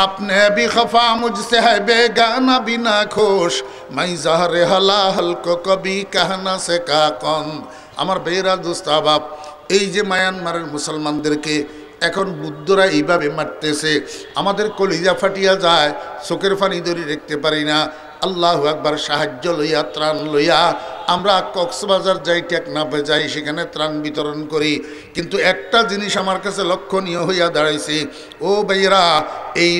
अपने भी खफा मुझसे है बेगाना बिना खोश मैं जहर हला हल्को कभी कहना से का कन আমার বেয়েরা দোস্তাবাব এই যে মায়ানমারের মুসলমানদেরকে এখন বুদ্ধরা এইভাবে মারতেছে আমাদের কলিজা ফাটিয়া যায় চোখের ফানি ধরে দেখতে পারি না আল্লাহ একবার সাহায্য লইয়া ত্রাণ লইয়া আমরা কক্সবাজার যাই টেকনাফে যাই সেখানে ত্রাণ বিতরণ করি কিন্তু একটা জিনিস আমার কাছে লক্ষণীয় হইয়া দাঁড়াইছে ও ভাইরা এই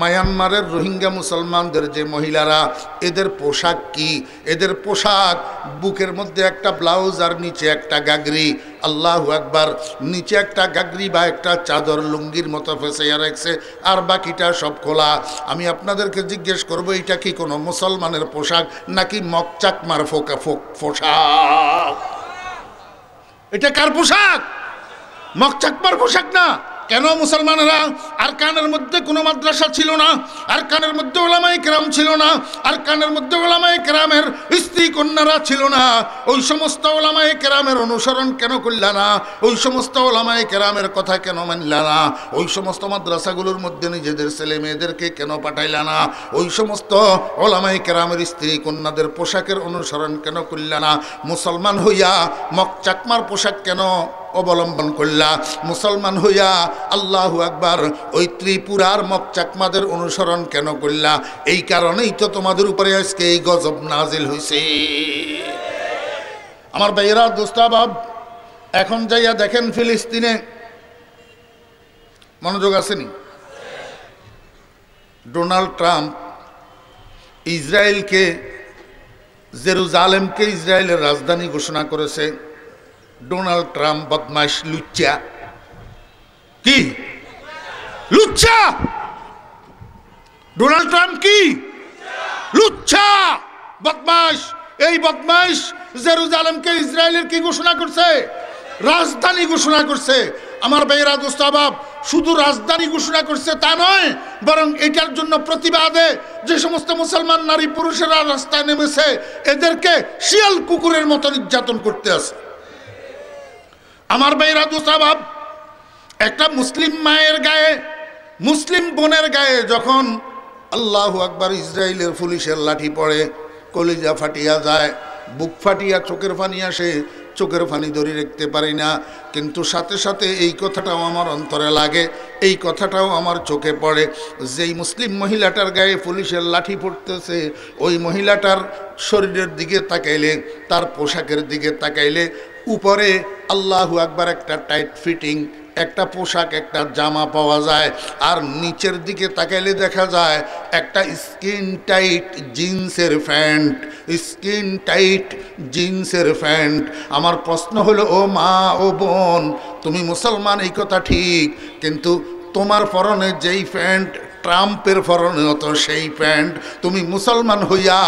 মায়ানমারের রোহিঙ্গা মুসলমানদের যে মহিলারা এদের পোশাক কি এদের পোশাক বুকের মধ্যে একটা ব্লাউজ আর নিচে একটা গাগরি আল্লাহ একবার নিচে একটা গাগরি বা একটা চাদর লুঙ্গির মতো ফেসাইয়া রাখছে আর বাকিটা সব খোলা আমি আপনাদেরকে জিজ্ঞেস করব এটা কি কোনো মুসলমানের পোশাক নাকি মক চাকমার ফোকা ফোক পোশাক এটা কার পোশাক মক চাকমার পোশাক না কেন মুসলমানরা আর কানের মধ্যে কোনো মাদ্রাসা ছিল না আর কানের মধ্যে ওলামাই কেরাম ছিল না আর কানের মধ্যে ওলামাই কেরামের স্ত্রী কন্যারা ছিল না ওই সমস্ত ওলামাই কেরামের অনুসরণ কেন করলা না ওই সমস্ত ওলামাই কেরামের কথা কেন মানলা না ওই সমস্ত মাদ্রাসাগুলোর মধ্যে নিজেদের ছেলে মেয়েদেরকে কেন পাঠাইলা না ওই সমস্ত ওলামাই কেরামের স্ত্রী কন্যাদের পোশাকের অনুসরণ কেন করলা না মুসলমান হইয়া মক চাকমার পোশাক কেন অবলম্বন করলা মুসলমান হইয়া আল্লাহ আকবার ওই ত্রিপুরার মক চাকমাদের অনুসরণ কেন করলা এই কারণেই তো তোমাদের উপরে আজকে এই গজব নাজিল হয়েছে আমার বেয়েরা দোস্তাবাব এখন যাইয়া দেখেন ফিলিস্তিনে মনোযোগ আসেনি ডোনাল্ড ট্রাম্প ইসরায়েলকে জেরুজালেমকে ইসরায়েলের রাজধানী ঘোষণা করেছে ডোনাল্ড ট্রাম্প বদমাস লুচ্চা কি লুচ্চা ডোনাল্ড ট্রাম্প কি লুচ্চা বদমাস এই বদমাস জেরুজালেমকে ইসরায়েলের কি ঘোষণা করছে রাজধানী ঘোষণা করছে আমার বেহরা দোস্তাবাব শুধু রাজধানী ঘোষণা করছে তা নয় বরং এটার জন্য প্রতিবাদে যে সমস্ত মুসলমান নারী পুরুষেরা রাস্তায় নেমেছে এদেরকে শিয়াল কুকুরের মতো নির্যাতন করতে আছে আমার ভাইরা দুসাবাব একটা মুসলিম মায়ের গায়ে মুসলিম বোনের গায়ে যখন আল্লাহ আকবার ইসরায়েলের পুলিশের লাঠি পড়ে কলিজা ফাটিয়া যায় বুক ফাটিয়া চোখের ফানি আসে চোখের ফানি ধরে রাখতে পারি না কিন্তু সাথে সাথে এই কথাটাও আমার অন্তরে লাগে এই কথাটাও আমার চোখে পড়ে যেই মুসলিম মহিলাটার গায়ে পুলিশের লাঠি পড়তেছে ওই মহিলাটার শরীরের দিকে তাকাইলে তার পোশাকের দিকে তাকাইলে উপরে আল্লাহু একবার একটা টাইট ফিটিং একটা পোশাক একটা জামা পাওয়া যায় আর নিচের দিকে তাকাইলে দেখা যায় একটা স্কিন টাইট জিন্সের প্যান্ট স্কিন টাইট জিন্সের প্যান্ট আমার প্রশ্ন হলো ও মা ও বোন তুমি মুসলমান এই কথা ঠিক কিন্তু তোমার পরনে যেই প্যান্ট ট্রাম্পের ফরণে হতো সেই প্যান্ট তুমি মুসলমান হইয়া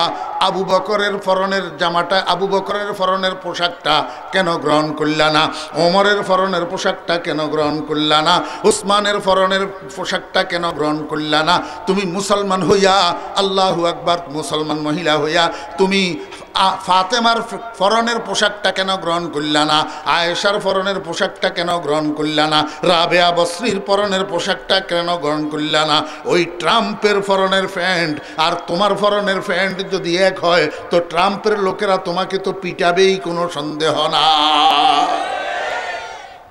আবু বকরের ফরনের জামাটা আবু বকরের ফরনের পোশাকটা কেন গ্রহণ করলা না ওমরের ফরনের পোশাকটা কেন গ্রহণ করলা না উসমানের ফরনের পোশাকটা কেন গ্রহণ করলা না তুমি মুসলমান হইয়া আল্লাহু আকবর মুসলমান মহিলা হইয়া তুমি ফাতেমার ফরনের পোশাকটা কেন গ্রহণ করলা না আয়েশার ফরনের পোশাকটা কেন গ্রহণ করলা না রাবেয়া বসরির পরনের পোশাকটা কেন গ্রহণ করলা না ওই ট্রাম্পের ফরনের প্যান্ট আর তোমার ফরনের প্যান্ট যদি এক হয় তো ট্রাম্পের লোকেরা তোমাকে তো পিটাবেই কোনো সন্দেহ না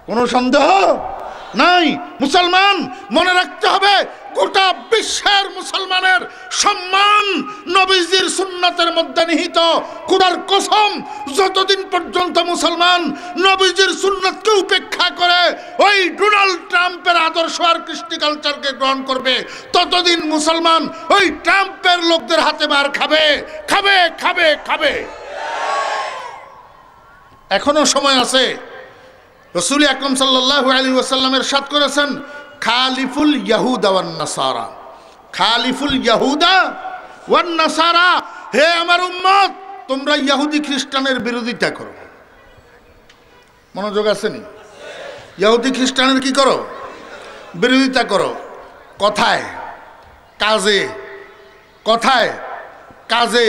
কোনো সন্দেহ নাই মুসলমান মনে রাখতে হবে গোটা বিশ্বের মুসলমানের সম্মান নবীজির সুন্নতের মধ্যে নিহিত কুরার কসম যতদিন পর্যন্ত মুসলমান নবীজির সুন্নতকে উপেক্ষা করে ওই ডোনাল্ড ট্রাম্পের আদর্শ আর কৃষ্টি কালচারকে গ্রহণ করবে ততদিন মুসলমান ওই ট্রাম্পের লোকদের হাতে মার খাবে খাবে খাবে খাবে এখনো সময় আছে রসুল আকরম সাল্লাহ আলী ওয়াসাল্লামের সাত করেছেন খালিফুল ইয়াহুদা ওয়ান নাসারা খালিফুল ইয়াহুদা ওয়ান নাসারা হে আমার উম্মত তোমরা ইয়াহুদি খ্রিস্টানের বিরোধিতা করো মনোযোগ আসেনি ইয়াহুদি খ্রিস্টানের কি করো বিরোধিতা করো কথায় কাজে কথায় কাজে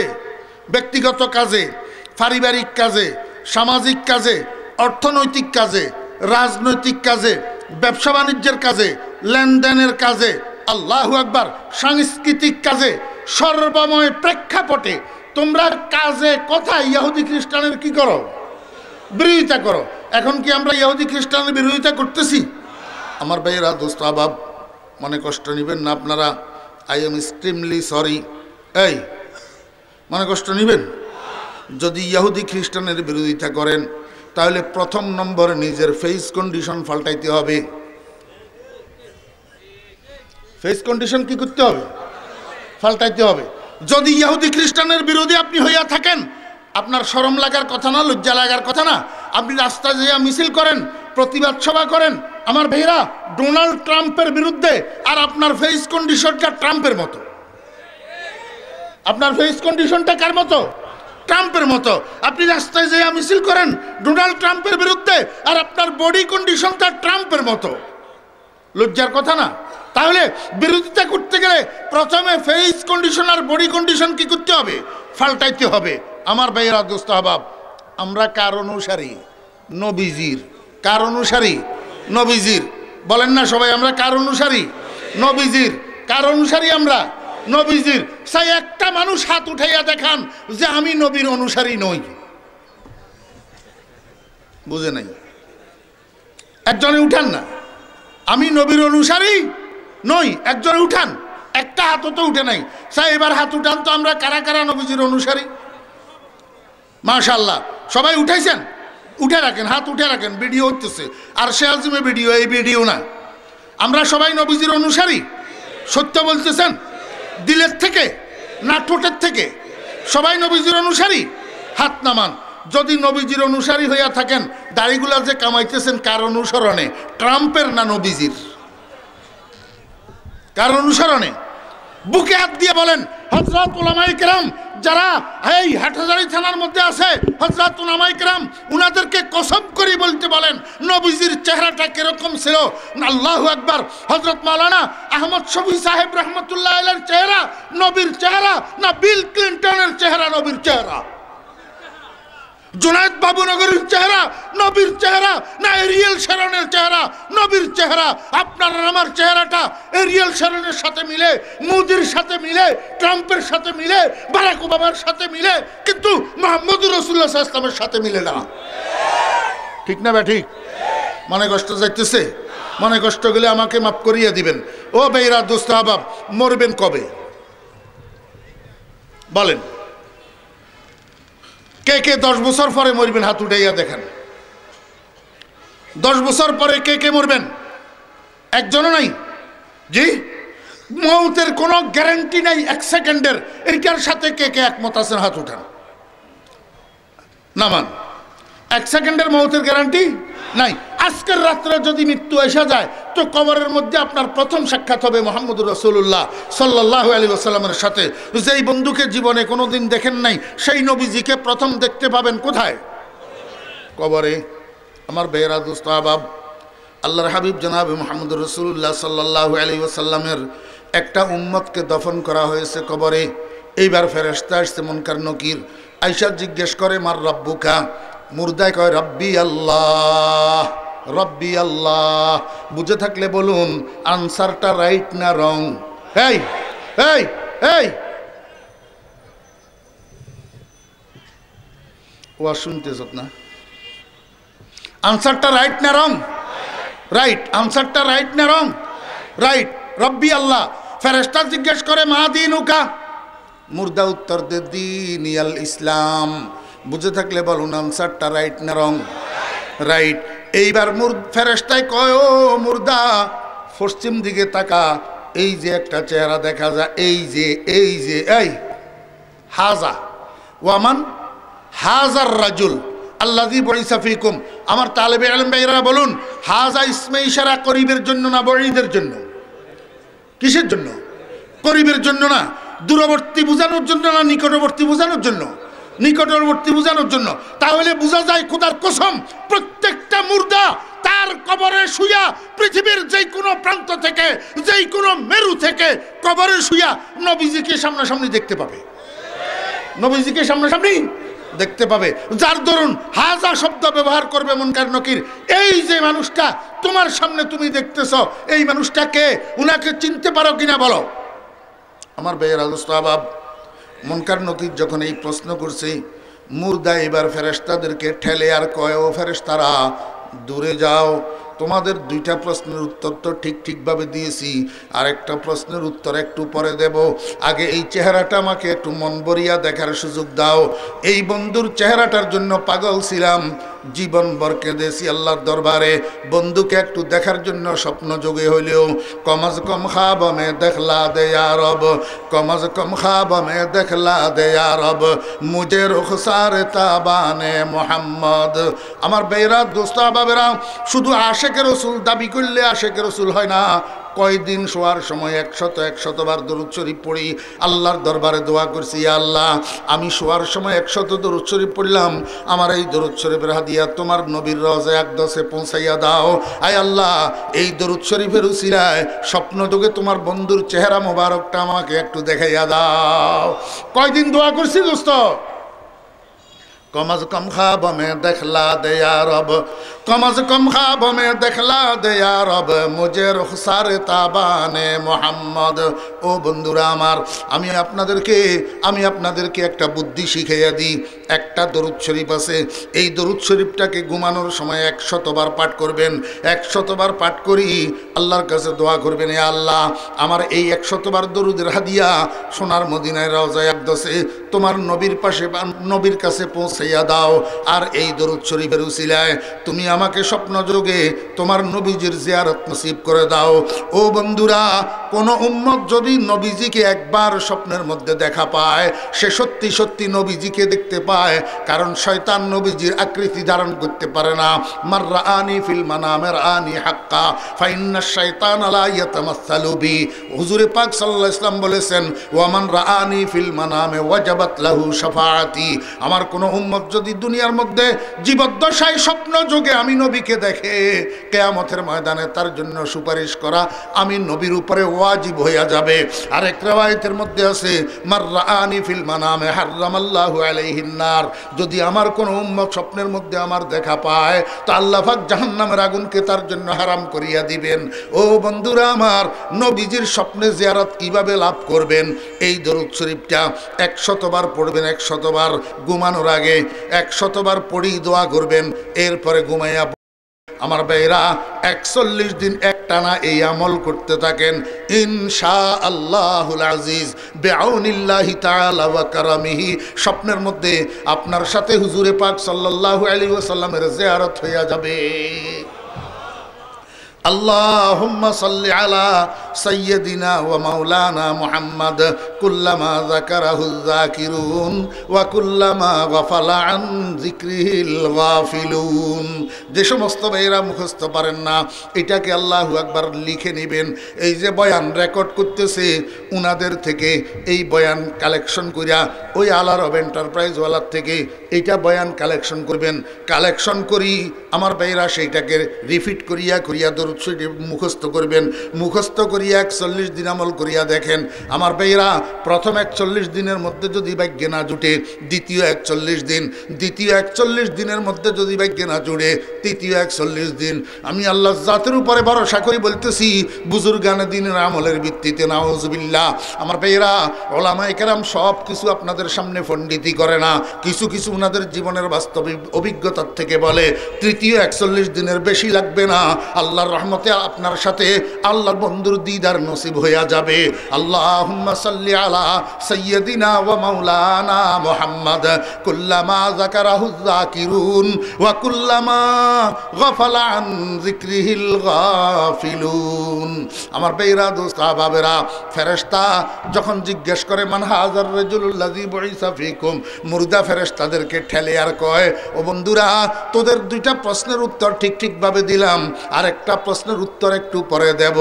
ব্যক্তিগত কাজে পারিবারিক কাজে সামাজিক কাজে অর্থনৈতিক কাজে রাজনৈতিক কাজে ব্যবসা বাণিজ্যের কাজে লেনদেনের কাজে আল্লাহু আকবার সাংস্কৃতিক কাজে সর্বময় প্রেক্ষাপটে তোমরা কাজে কথা ইয়াহুদি খ্রিস্টানের কি করো বিরোধিতা করো এখন কি আমরা ইয়াহুদি খ্রিস্টানের বিরোধিতা করতেছি আমার ভাইয়েরা দোস্ত আবাব মনে কষ্ট নেবেন না আপনারা আই এম এক্সট্রিমলি সরি এই মনে কষ্ট নেবেন যদি ইয়াহুদি খ্রিস্টানের বিরোধিতা করেন তাহলে প্রথম নম্বরে নিজের ফেস কন্ডিশন ফাল্টাইতে হবে ফেস কন্ডিশন কি করতে হবে পাল্টাইতে হবে যদি ইয়াহুদি খ্রিস্টানের বিরোধী আপনি হইয়া থাকেন আপনার সরম লাগার কথা না লজ্জা লাগার কথা না আপনি রাস্তা যেয়া মিছিল করেন প্রতিবাদ সভা করেন আমার ভাইরা ডোনাল্ড ট্রাম্পের বিরুদ্ধে আর আপনার ফেস কন্ডিশনটা ট্রাম্পের মতো আপনার ফেস কন্ডিশনটা কার মতো ট্রাম্পের মতো আপনি রাস্তায় যেয়ে মিছিল করেন ডোনাল্ড ট্রাম্পের বিরুদ্ধে আর আপনার বডি কন্ডিশনটা ট্রাম্পের মতো লজ্জার কথা না তাহলে বিরোধিতা করতে গেলে প্রথমে ফেস কন্ডিশন আর বডি কন্ডিশন কি করতে হবে ফাল্টাইতে হবে আমার ভাইয়েরা দোস্ত হবাব আমরা কার অনুসারী নবীজির কার অনুসারী নবীজির বলেন না সবাই আমরা কার অনুসারী নবীজির কার অনুসারী আমরা নবীজির সে একটা মানুষ হাত উঠাইয়া দেখান যে আমি নবীর অনুসারী নই বুঝে নাই একজনে উঠান না আমি নবীর অনুসারী নই একজনে উঠান একটা হাত তো উঠে নাই স্যার এবার হাত উঠান তো আমরা কারা কারা নবীজির অনুসারী মাশাল্লাহ সবাই উঠাইছেন উঠে রাখেন হাত উঠে রাখেন ভিডিও হচ্ছে আর সে আজমে ভিডিও এই ভিডিও না আমরা সবাই নবীজির অনুসারী সত্য বলতেছেন দিলের থেকে না ঠোঁটের থেকে সবাই নবীজির অনুসারী হাত নামান যদি নবীজির অনুসারী হইয়া থাকেন দাড়িগুলা যে কামাইতেছেন কার অনুসরণে ট্রাম্পের না নবীজির কার অনুসরণে বুকে হাত দিয়ে বলেন হজরত ওলামাই কেরাম যারা এই হাটহাজারি থানার মধ্যে আছে হজরত উনামাইকরাম উনাদেরকে কসব করি বলতে বলেন নবীজির চেহারাটা কিরকম ছিল আল্লাহ একবার হজরত মালানা আহমদ শফি সাহেব রহমতুল্লাহ চেহারা নবীর চেহারা না বিল ক্লিন্টনের চেহারা নবীর চেহারা জুনায়দ বাবুনগরীর চেহারা নবীর চেহারা না এরিয়েল শ্যারনের চেহারা নবীর চেহারা আপনার আমার চেহারাটা এরিয়েল শরণের সাথে মিলে মোদির সাথে মিলে ট্রাম্পের সাথে মিলে বারাক ওবামার সাথে মিলে কিন্তু মোহাম্মদ রসুল্লাহ ইসলামের সাথে মিলে না ঠিক না ব্যাঠিক মনে কষ্ট যাইতেছে মনে কষ্ট গেলে আমাকে মাফ করিয়ে দিবেন ও বেইরা দোস্ত আবাব মরবেন কবে বলেন কে কে দশ বছর পরে মরবেন হাত উঠাইয়া দেখেন দশ বছর পরে কে কে মরবেন একজনও নাই জি মৌতের কোনো গ্যারেন্টি নাই এক সেকেন্ডের এইটার সাথে কে কে একমত আছেন হাত উঠান নামান এক সেকেন্ডের মৌতের গ্যারান্টি নাই আজকের রাত্রে যদি মৃত্যু এসে যায় তো কবরের মধ্যে আপনার প্রথম সাক্ষাৎ হবে মোহাম্মদুর রসুল্লাহ সাল্লাহ আলী আসসালামের সাথে যেই বন্ধুকে জীবনে কোনো দিন দেখেন নাই সেই নবীজিকে প্রথম দেখতে পাবেন কোথায় কবরে আমার বেহরা দুস্তাহাব আল্লাহর হাবিব জনাব মোহাম্মদুর রসুল্লাহ সাল্লাহ আলী আসাল্লামের একটা উম্মতকে দফন করা হয়েছে কবরে এইবার ফেরেস্তা আসছে মনকার নকির আইসা জিজ্ঞেস করে মার রব্বুকা মুর্দায় কয় রব্বি আল্লাহ রব্বি আল্লাহ বুঝে থাকলে বলুন আনসারটা রাইট না রং এই এই এই ও শুনতেছ না আনসারটা রাইট না রং রাইট আনসারটা রাইট না রং রাইট রব্বি আল্লাহ ফেরেস্তা জিজ্ঞেস করে মা দিন উকা মুর্দা উত্তর দে দিন ইসলাম বুঝে থাকলে বলুন আনসারটা রাইট না রং রাইট এইবার মুর ফেরেস্তায় কয় ও মুর্দা পশ্চিম দিকে তাকা এই যে একটা চেহারা দেখা যায় এই যে এই যে এই হাজা ওয়ামান হাজার রাজুল আল্লাদি বড়িসাফিকুম আমার তালেবে আলম ভাইরা বলুন হাজা ইসমে ইশারা করিবের জন্য না বড়িদের জন্য কিসের জন্য করিবের জন্য না দূরবর্তী বোঝানোর জন্য না নিকটবর্তী বোঝানোর জন্য নিকটবর্তী বোঝানোর জন্য তাহলে বোঝা যায় খোদার কসম প্রত্যেকটা মুর্দা তার কবরে শুয়া পৃথিবীর যে কোনো প্রান্ত থেকে যেই কোনো মেরু থেকে কবরে শুয়া নবীজিকে সামনাসামনি দেখতে পাবে নবীজিকে সামনাসামনি দেখতে পাবে যার দরুন হাজা শব্দ ব্যবহার করবে মনকার নকির এই যে মানুষটা তোমার সামনে তুমি দেখতেছ এই মানুষটাকে উনাকে চিনতে পারো কিনা বলো আমার বেয়ের আলোচনা মনকার নকির যখন এই প্রশ্ন করছে মুর্দা এবার ফেরেস্তাদেরকে ঠেলে আর কয় ও ফেরেস্তারা দূরে যাও তোমাদের দুইটা প্রশ্নের উত্তর তো ঠিক ঠিকভাবে দিয়েছি আর একটা প্রশ্নের উত্তর একটু পরে দেব আগে এই চেহারাটা আমাকে একটু মন বরিয়া দেখার সুযোগ দাও এই বন্ধুর চেহারাটার জন্য পাগল ছিলাম জীবন বরকে দেশি আল্লাহর দরবারে বন্ধুকে একটু দেখার জন্য স্বপ্ন যোগে হইলেও কমাজ কম মে দেখলা দে আরব কমাজ কম মে দেখলা দে আরব মুজে রুখসার তাবানে মোহাম্মদ আমার বেরা দোস্তা বাবেরা শুধু আশেকের রসুল দাবি করলে আশেকের রসুল হয় না কয়দিন শোয়ার সময় একশত একশতবার দরুদ শরীফ পড়ি আল্লাহর দরবারে দোয়া করছি ইয়া আল্লাহ আমি শোয়ার সময় একশত দরুদ শরীফ পড়লাম আমার এই দরুদ শরীফের হাদিয়া তোমার নবীর রজে একদশে পৌঁছাইয়া দাও আয় আল্লাহ এই দরুদ শরীফের উচিরায় স্বপ্ন তোকে তোমার বন্ধুর চেহারা মোবারকটা আমাকে একটু দেখাইয়া দাও কয়দিন দোয়া করছি দোস্ত কমজ কম খাব মে দেখলা দেয়া রব কমজ কম খাব মে দেখলা দেয়া রব মুজে রুখসার তাবানে মোহাম্মদ ও বন্ধুরা আমার আমি আপনাদেরকে আমি আপনাদেরকে একটা বুদ্ধি শিখাইয়া দিই একটা দরুদ শরীফ আছে এই দরুদ শরীফটাকে ঘুমানোর সময় একশতবার পাঠ করবেন একশতবার পাঠ করি আল্লাহর কাছে দোয়া করবেন এ আল্লাহ আমার এই একশতবার দরুদের হাদিয়া সোনার মদিনায় রাজায় একদশে তোমার নবীর পাশে বা নবীর কাছে পৌঁছাইয়া দাও আর এই দরুদ শরীফের উচিলায় তুমি আমাকে স্বপ্ন যোগে তোমার নবীজির জিয়ারত নসিব করে দাও ও বন্ধুরা কোনো উম্মত যদি নবীজিকে একবার স্বপ্নের মধ্যে দেখা পায় সে সত্যি সত্যি নবীজিকে দেখতে পায় কারণ শয়তান নবীজির আকৃতি ধারণ করতে পারে না মাররা আনি ফিল নামের আনি হাক্কা ফাইন্না শয়তান আলা ইয়াতামাসালুবি হুজুরে পাক সাল্লাহ ইসলাম বলেছেন ওয়ামান রা আনি ফিল মানামে ওয়াজাব আমার কোন উম্মত যদি দুনিয়ার মধ্যে জীবদ্দশায় স্বপ্ন যোগে আমি নবীকে দেখে কেয়ামতের ময়দানে তার জন্য সুপারিশ করা আমি নবীর উপরে ওয়াজিব হইয়া যাবে আর এক রেওয়ায়তের মধ্যে আছে যদি আমার কোনো উম্মত স্বপ্নের মধ্যে আমার দেখা পায় তো আল্লাহাক জাহান্নামের আগুনকে তার জন্য হারাম করিয়া দিবেন ও বন্ধুরা আমার নবীজির স্বপ্নে জিয়ারত কিভাবে লাভ করবেন এই দরুদ শরীফটা একশত শতবার পড়বেন শতবার ঘুমানোর আগে শতবার পড়ি দোয়া করবেন এরপরে ঘুমাইয়া আমার ভাইরা একচল্লিশ দিন একটানা এই আমল করতে থাকেন ইনশা আল্লাহুল আজিজ বেআনিল্লাহি তালামিহি স্বপ্নের মধ্যে আপনার সাথে হুজুরে পাক সাল্লাল্লাহু আলী ওসাল্লামের জেয়ারত হইয়া যাবে اللهم صل على سيدنا ومولانا محمد كلما ذكره الذاكرون وكلما غفل عن ذكره الغافلون যে সমস্ত ভাইয়েরা মুখস্থ পারেন না এটাকে আল্লাহ একবার লিখে নেবেন এই যে বয়ান রেকর্ড করতেছে উনাদের থেকে এই বয়ান কালেকশন করিয়া ওই অব এন্টারপ্রাইজওয়ালার থেকে এটা বয়ান কালেকশন করবেন কালেকশন করি আমার ভাইয়েরা সেইটাকে রিপিট করিয়া করিয়া দূর দরুদ মুখস্থ করবেন মুখস্থ করিয়া একচল্লিশ দিন আমল করিয়া দেখেন আমার ভাইরা প্রথম একচল্লিশ দিনের মধ্যে যদি ভাগ্যে না জুটে দ্বিতীয় একচল্লিশ দিন দ্বিতীয় একচল্লিশ দিনের মধ্যে যদি ভাগ্যে না জুড়ে তৃতীয় একচল্লিশ দিন আমি আল্লাহ জাতের উপরে ভরসা করি বলতেছি বুজুর্গানে দিনের আমলের ভিত্তিতে নাওজবিল্লা আমার ভাইরা ওলামা একেরাম সব কিছু আপনাদের সামনে ফণ্ডিতি করে না কিছু কিছু ওনাদের জীবনের বাস্তবিক অভিজ্ঞতার থেকে বলে তৃতীয় একচল্লিশ দিনের বেশি লাগবে না আল্লাহর রহমতে আপনার সাথে আল্লাহর বন্ধুর দিদার নসিব হইয়া যাবে আল্লাহ সাল্লি আলা সৈয়দিনা ওয়া মাওলানা মোহাম্মদ কুল্লামা জাকারাহু জাকিরুন ওয়া কুল্লামা গফালা আন যিকরিহিল গাফিলুন আমার বেইরা দোস্তা বাবেরা ফেরেশতা যখন জিজ্ঞেস করে মান হাজার রাজুলুল্লাযী বুইসা ফিকুম মুর্দা ফেরেশতাদেরকে ঠেলে আর কয় ও বন্ধুরা তোদের দুইটা প্রশ্নের উত্তর ঠিক ঠিকভাবে দিলাম আর একটা প্রশ্নের উত্তর একটু পরে দেব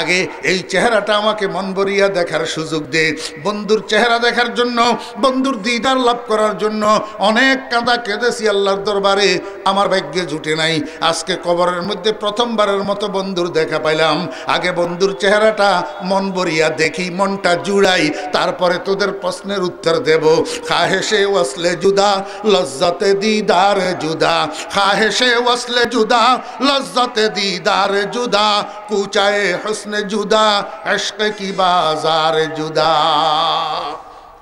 আগে এই চেহারাটা আমাকে মন ভরিয়া দেখার সুযোগ দে বন্ধুর চেহারা দেখার জন্য বন্ধুর দিদার লাভ করার জন্য অনেক কাঁদা কেঁদেছি আল্লাহর দরবারে আমার ভাগ্যে জুটে নাই আজকে কবরের মধ্যে প্রথমবারের মতো বন্ধুর দেখা পাইলাম আগে বন্ধুর চেহারাটা মন ভরিয়া দেখি মনটা জুড়াই তারপরে তোদের প্রশ্নের উত্তর দেব খাহেসে ওয়াসলে জুদা লজ্জাতে দিদার জুদা খাহেসে ওয়াসলে জুদা লজ্জাতে দিদার বাজার জুদা কুচায়ে হসনে জুদা এসকে কি বাজার জুদা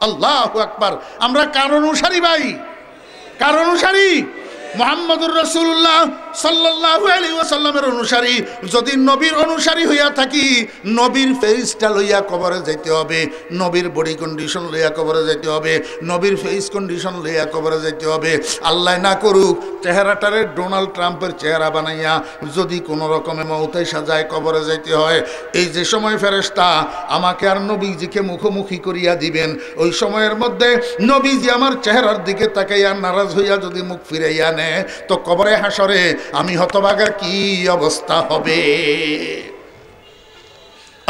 আল্লাহ একবার আমরা কার অনুসারী ভাই কার অনুসারী মোহাম্মদুর রসুল্লাহ সাল্লাল্লাহু আলাইহি ওয়াসাল্লামের অনুসারী যদি নবীর অনুসারী হইয়া থাকি নবীর ফেসটা লইয়া কবরে যাইতে হবে নবীর বডি কন্ডিশন লইয়া কবরে যাইতে হবে নবীর ফেস কন্ডিশন লইয়া কবরে যাইতে হবে আল্লাহ না করুক চেহারাটারে ডোনাল্ড ট্রাম্পের চেহারা বানাইয়া যদি কোনো রকমে মৌতে সাজায় কবরে যাইতে হয় এই যে সময় ফেরেস্তা আমাকে আর নবীজিকে মুখোমুখি করিয়া দিবেন ওই সময়ের মধ্যে নবীজি আমার চেহারার দিকে তাকাইয়া নারাজ হইয়া যদি মুখ ফিরাইয়া নেয় তো কবরে হাসরে আমি হতবাগের কি অবস্থা হবে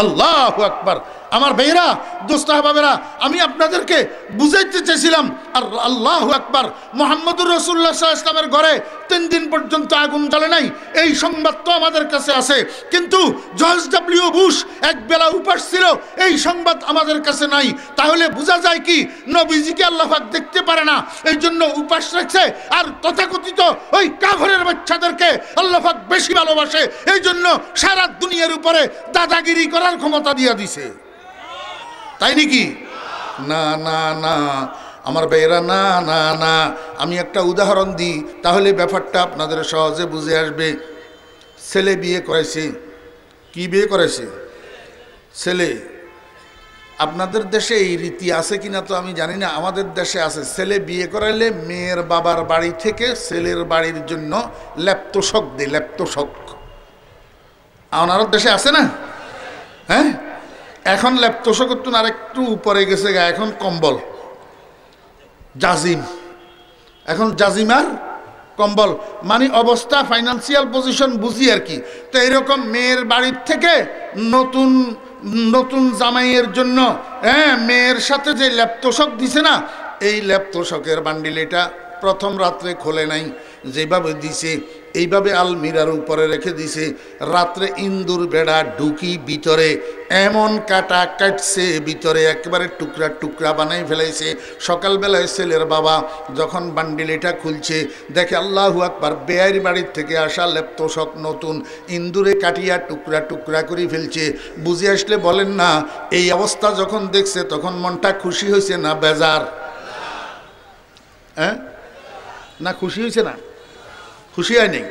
আল্লাহ আকবার আমার ভাইয়েরা দোস্তাহবাবেরা আমি আপনাদেরকে বুঝাইতে চেয়েছিলাম আর আল্লাহ আকবার মোহাম্মদুর রসুল্লাহ ইসলামের ঘরে তিন দিন পর্যন্ত আগুন জ্বালে নাই এই সংবাদ তো আমাদের কাছে আছে কিন্তু জর্জ ডাব্লিউ বুশ একবেলা উপাস ছিল এই সংবাদ আমাদের কাছে নাই তাহলে বোঝা যায় কি নবীজিকে আল্লাহ দেখতে পারে না এই জন্য উপাস রাখছে আর তথাকথিত ওই কাভরের বাচ্চাদেরকে আল্লাহ বেশি ভালোবাসে এই জন্য সারা দুনিয়ার উপরে দাদাগিরি করার ক্ষমতা দিয়ে দিছে তাই নাকি না না না আমার বেয়েরা না না না আমি একটা উদাহরণ দিই তাহলে ব্যাপারটা আপনাদের সহজে বুঝে আসবে ছেলে বিয়ে করেছে কি বিয়ে করেছে ছেলে আপনাদের দেশে এই রীতি আছে কিনা তো আমি জানি না আমাদের দেশে আছে ছেলে বিয়ে করাইলে মেয়ের বাবার বাড়ি থেকে ছেলের বাড়ির জন্য ল্যাপ্তশক দেয় ল্যাপ্তশক আপনার দেশে আছে না হ্যাঁ এখন ল্যাপটসও করতুন আর একটু উপরে গেছে গা এখন কম্বল জাজিম এখন জাজিমার কম্বল মানে অবস্থা ফাইন্যান্সিয়াল পজিশন বুঝি আর কি তো এরকম মেয়ের বাড়ির থেকে নতুন নতুন জামাইয়ের জন্য হ্যাঁ মেয়ের সাথে যে ল্যাপতোষক দিছে না এই ল্যাপতোষকের বান্ডিল এটা প্রথম রাত্রে খোলে নাই যেভাবে দিছে এইভাবে আলমিরার উপরে রেখে দিছে রাত্রে ইন্দুর বেড়া ঢুকি ভিতরে এমন কাটা কাটছে ভিতরে একেবারে টুকরা টুকরা বানাই ফেলাইছে সকালবেলায় ছেলের বাবা যখন বান্ডিলিটা খুলছে দেখে আল্লাহ আকবার বেয়ার বাড়ির থেকে আসা লেপ্তশক নতুন ইন্দুরে কাটিয়া টুকরা টুকরা করে ফেলছে বুঝে আসলে বলেন না এই অবস্থা যখন দেখছে তখন মনটা খুশি হয়েছে না বেজার হ্যাঁ না খুশি হয়েছে না খুশি হয় নেই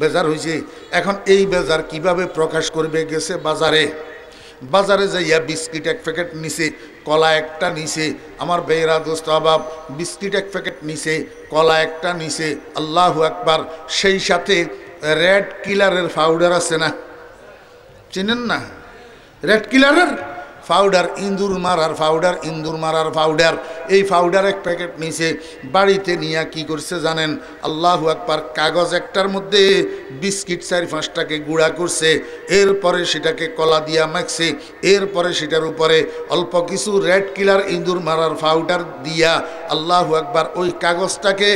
বেজার হয়েছে এখন এই বেজার কিভাবে প্রকাশ করবে গেছে বাজারে বাজারে যাইয়া বিস্কিট এক প্যাকেট নিছে কলা একটা নিছে আমার বেয়েরা দোস্ত অভাব বিস্কিট এক প্যাকেট নিছে কলা একটা নিছে আল্লাহ একবার সেই সাথে রেড কিলারের পাউডার আছে না চিনেন না রেড কিলারের পাউডার ইন্দুর মারার পাউডার ইন্দুর মারার পাউডার এই পাউডার এক প্যাকেট নিছে বাড়িতে নিয়ে কি করছে জানেন আল্লাহ আকবার কাগজ একটার মধ্যে বিস্কিট চারি পাঁচটাকে গুঁড়া করছে এরপরে সেটাকে কলা দিয়া মাখছে এরপরে সেটার উপরে অল্প কিছু রেড কিলার ইন্দুর মারার পাউডার দিয়া আল্লাহ আকবার ওই কাগজটাকে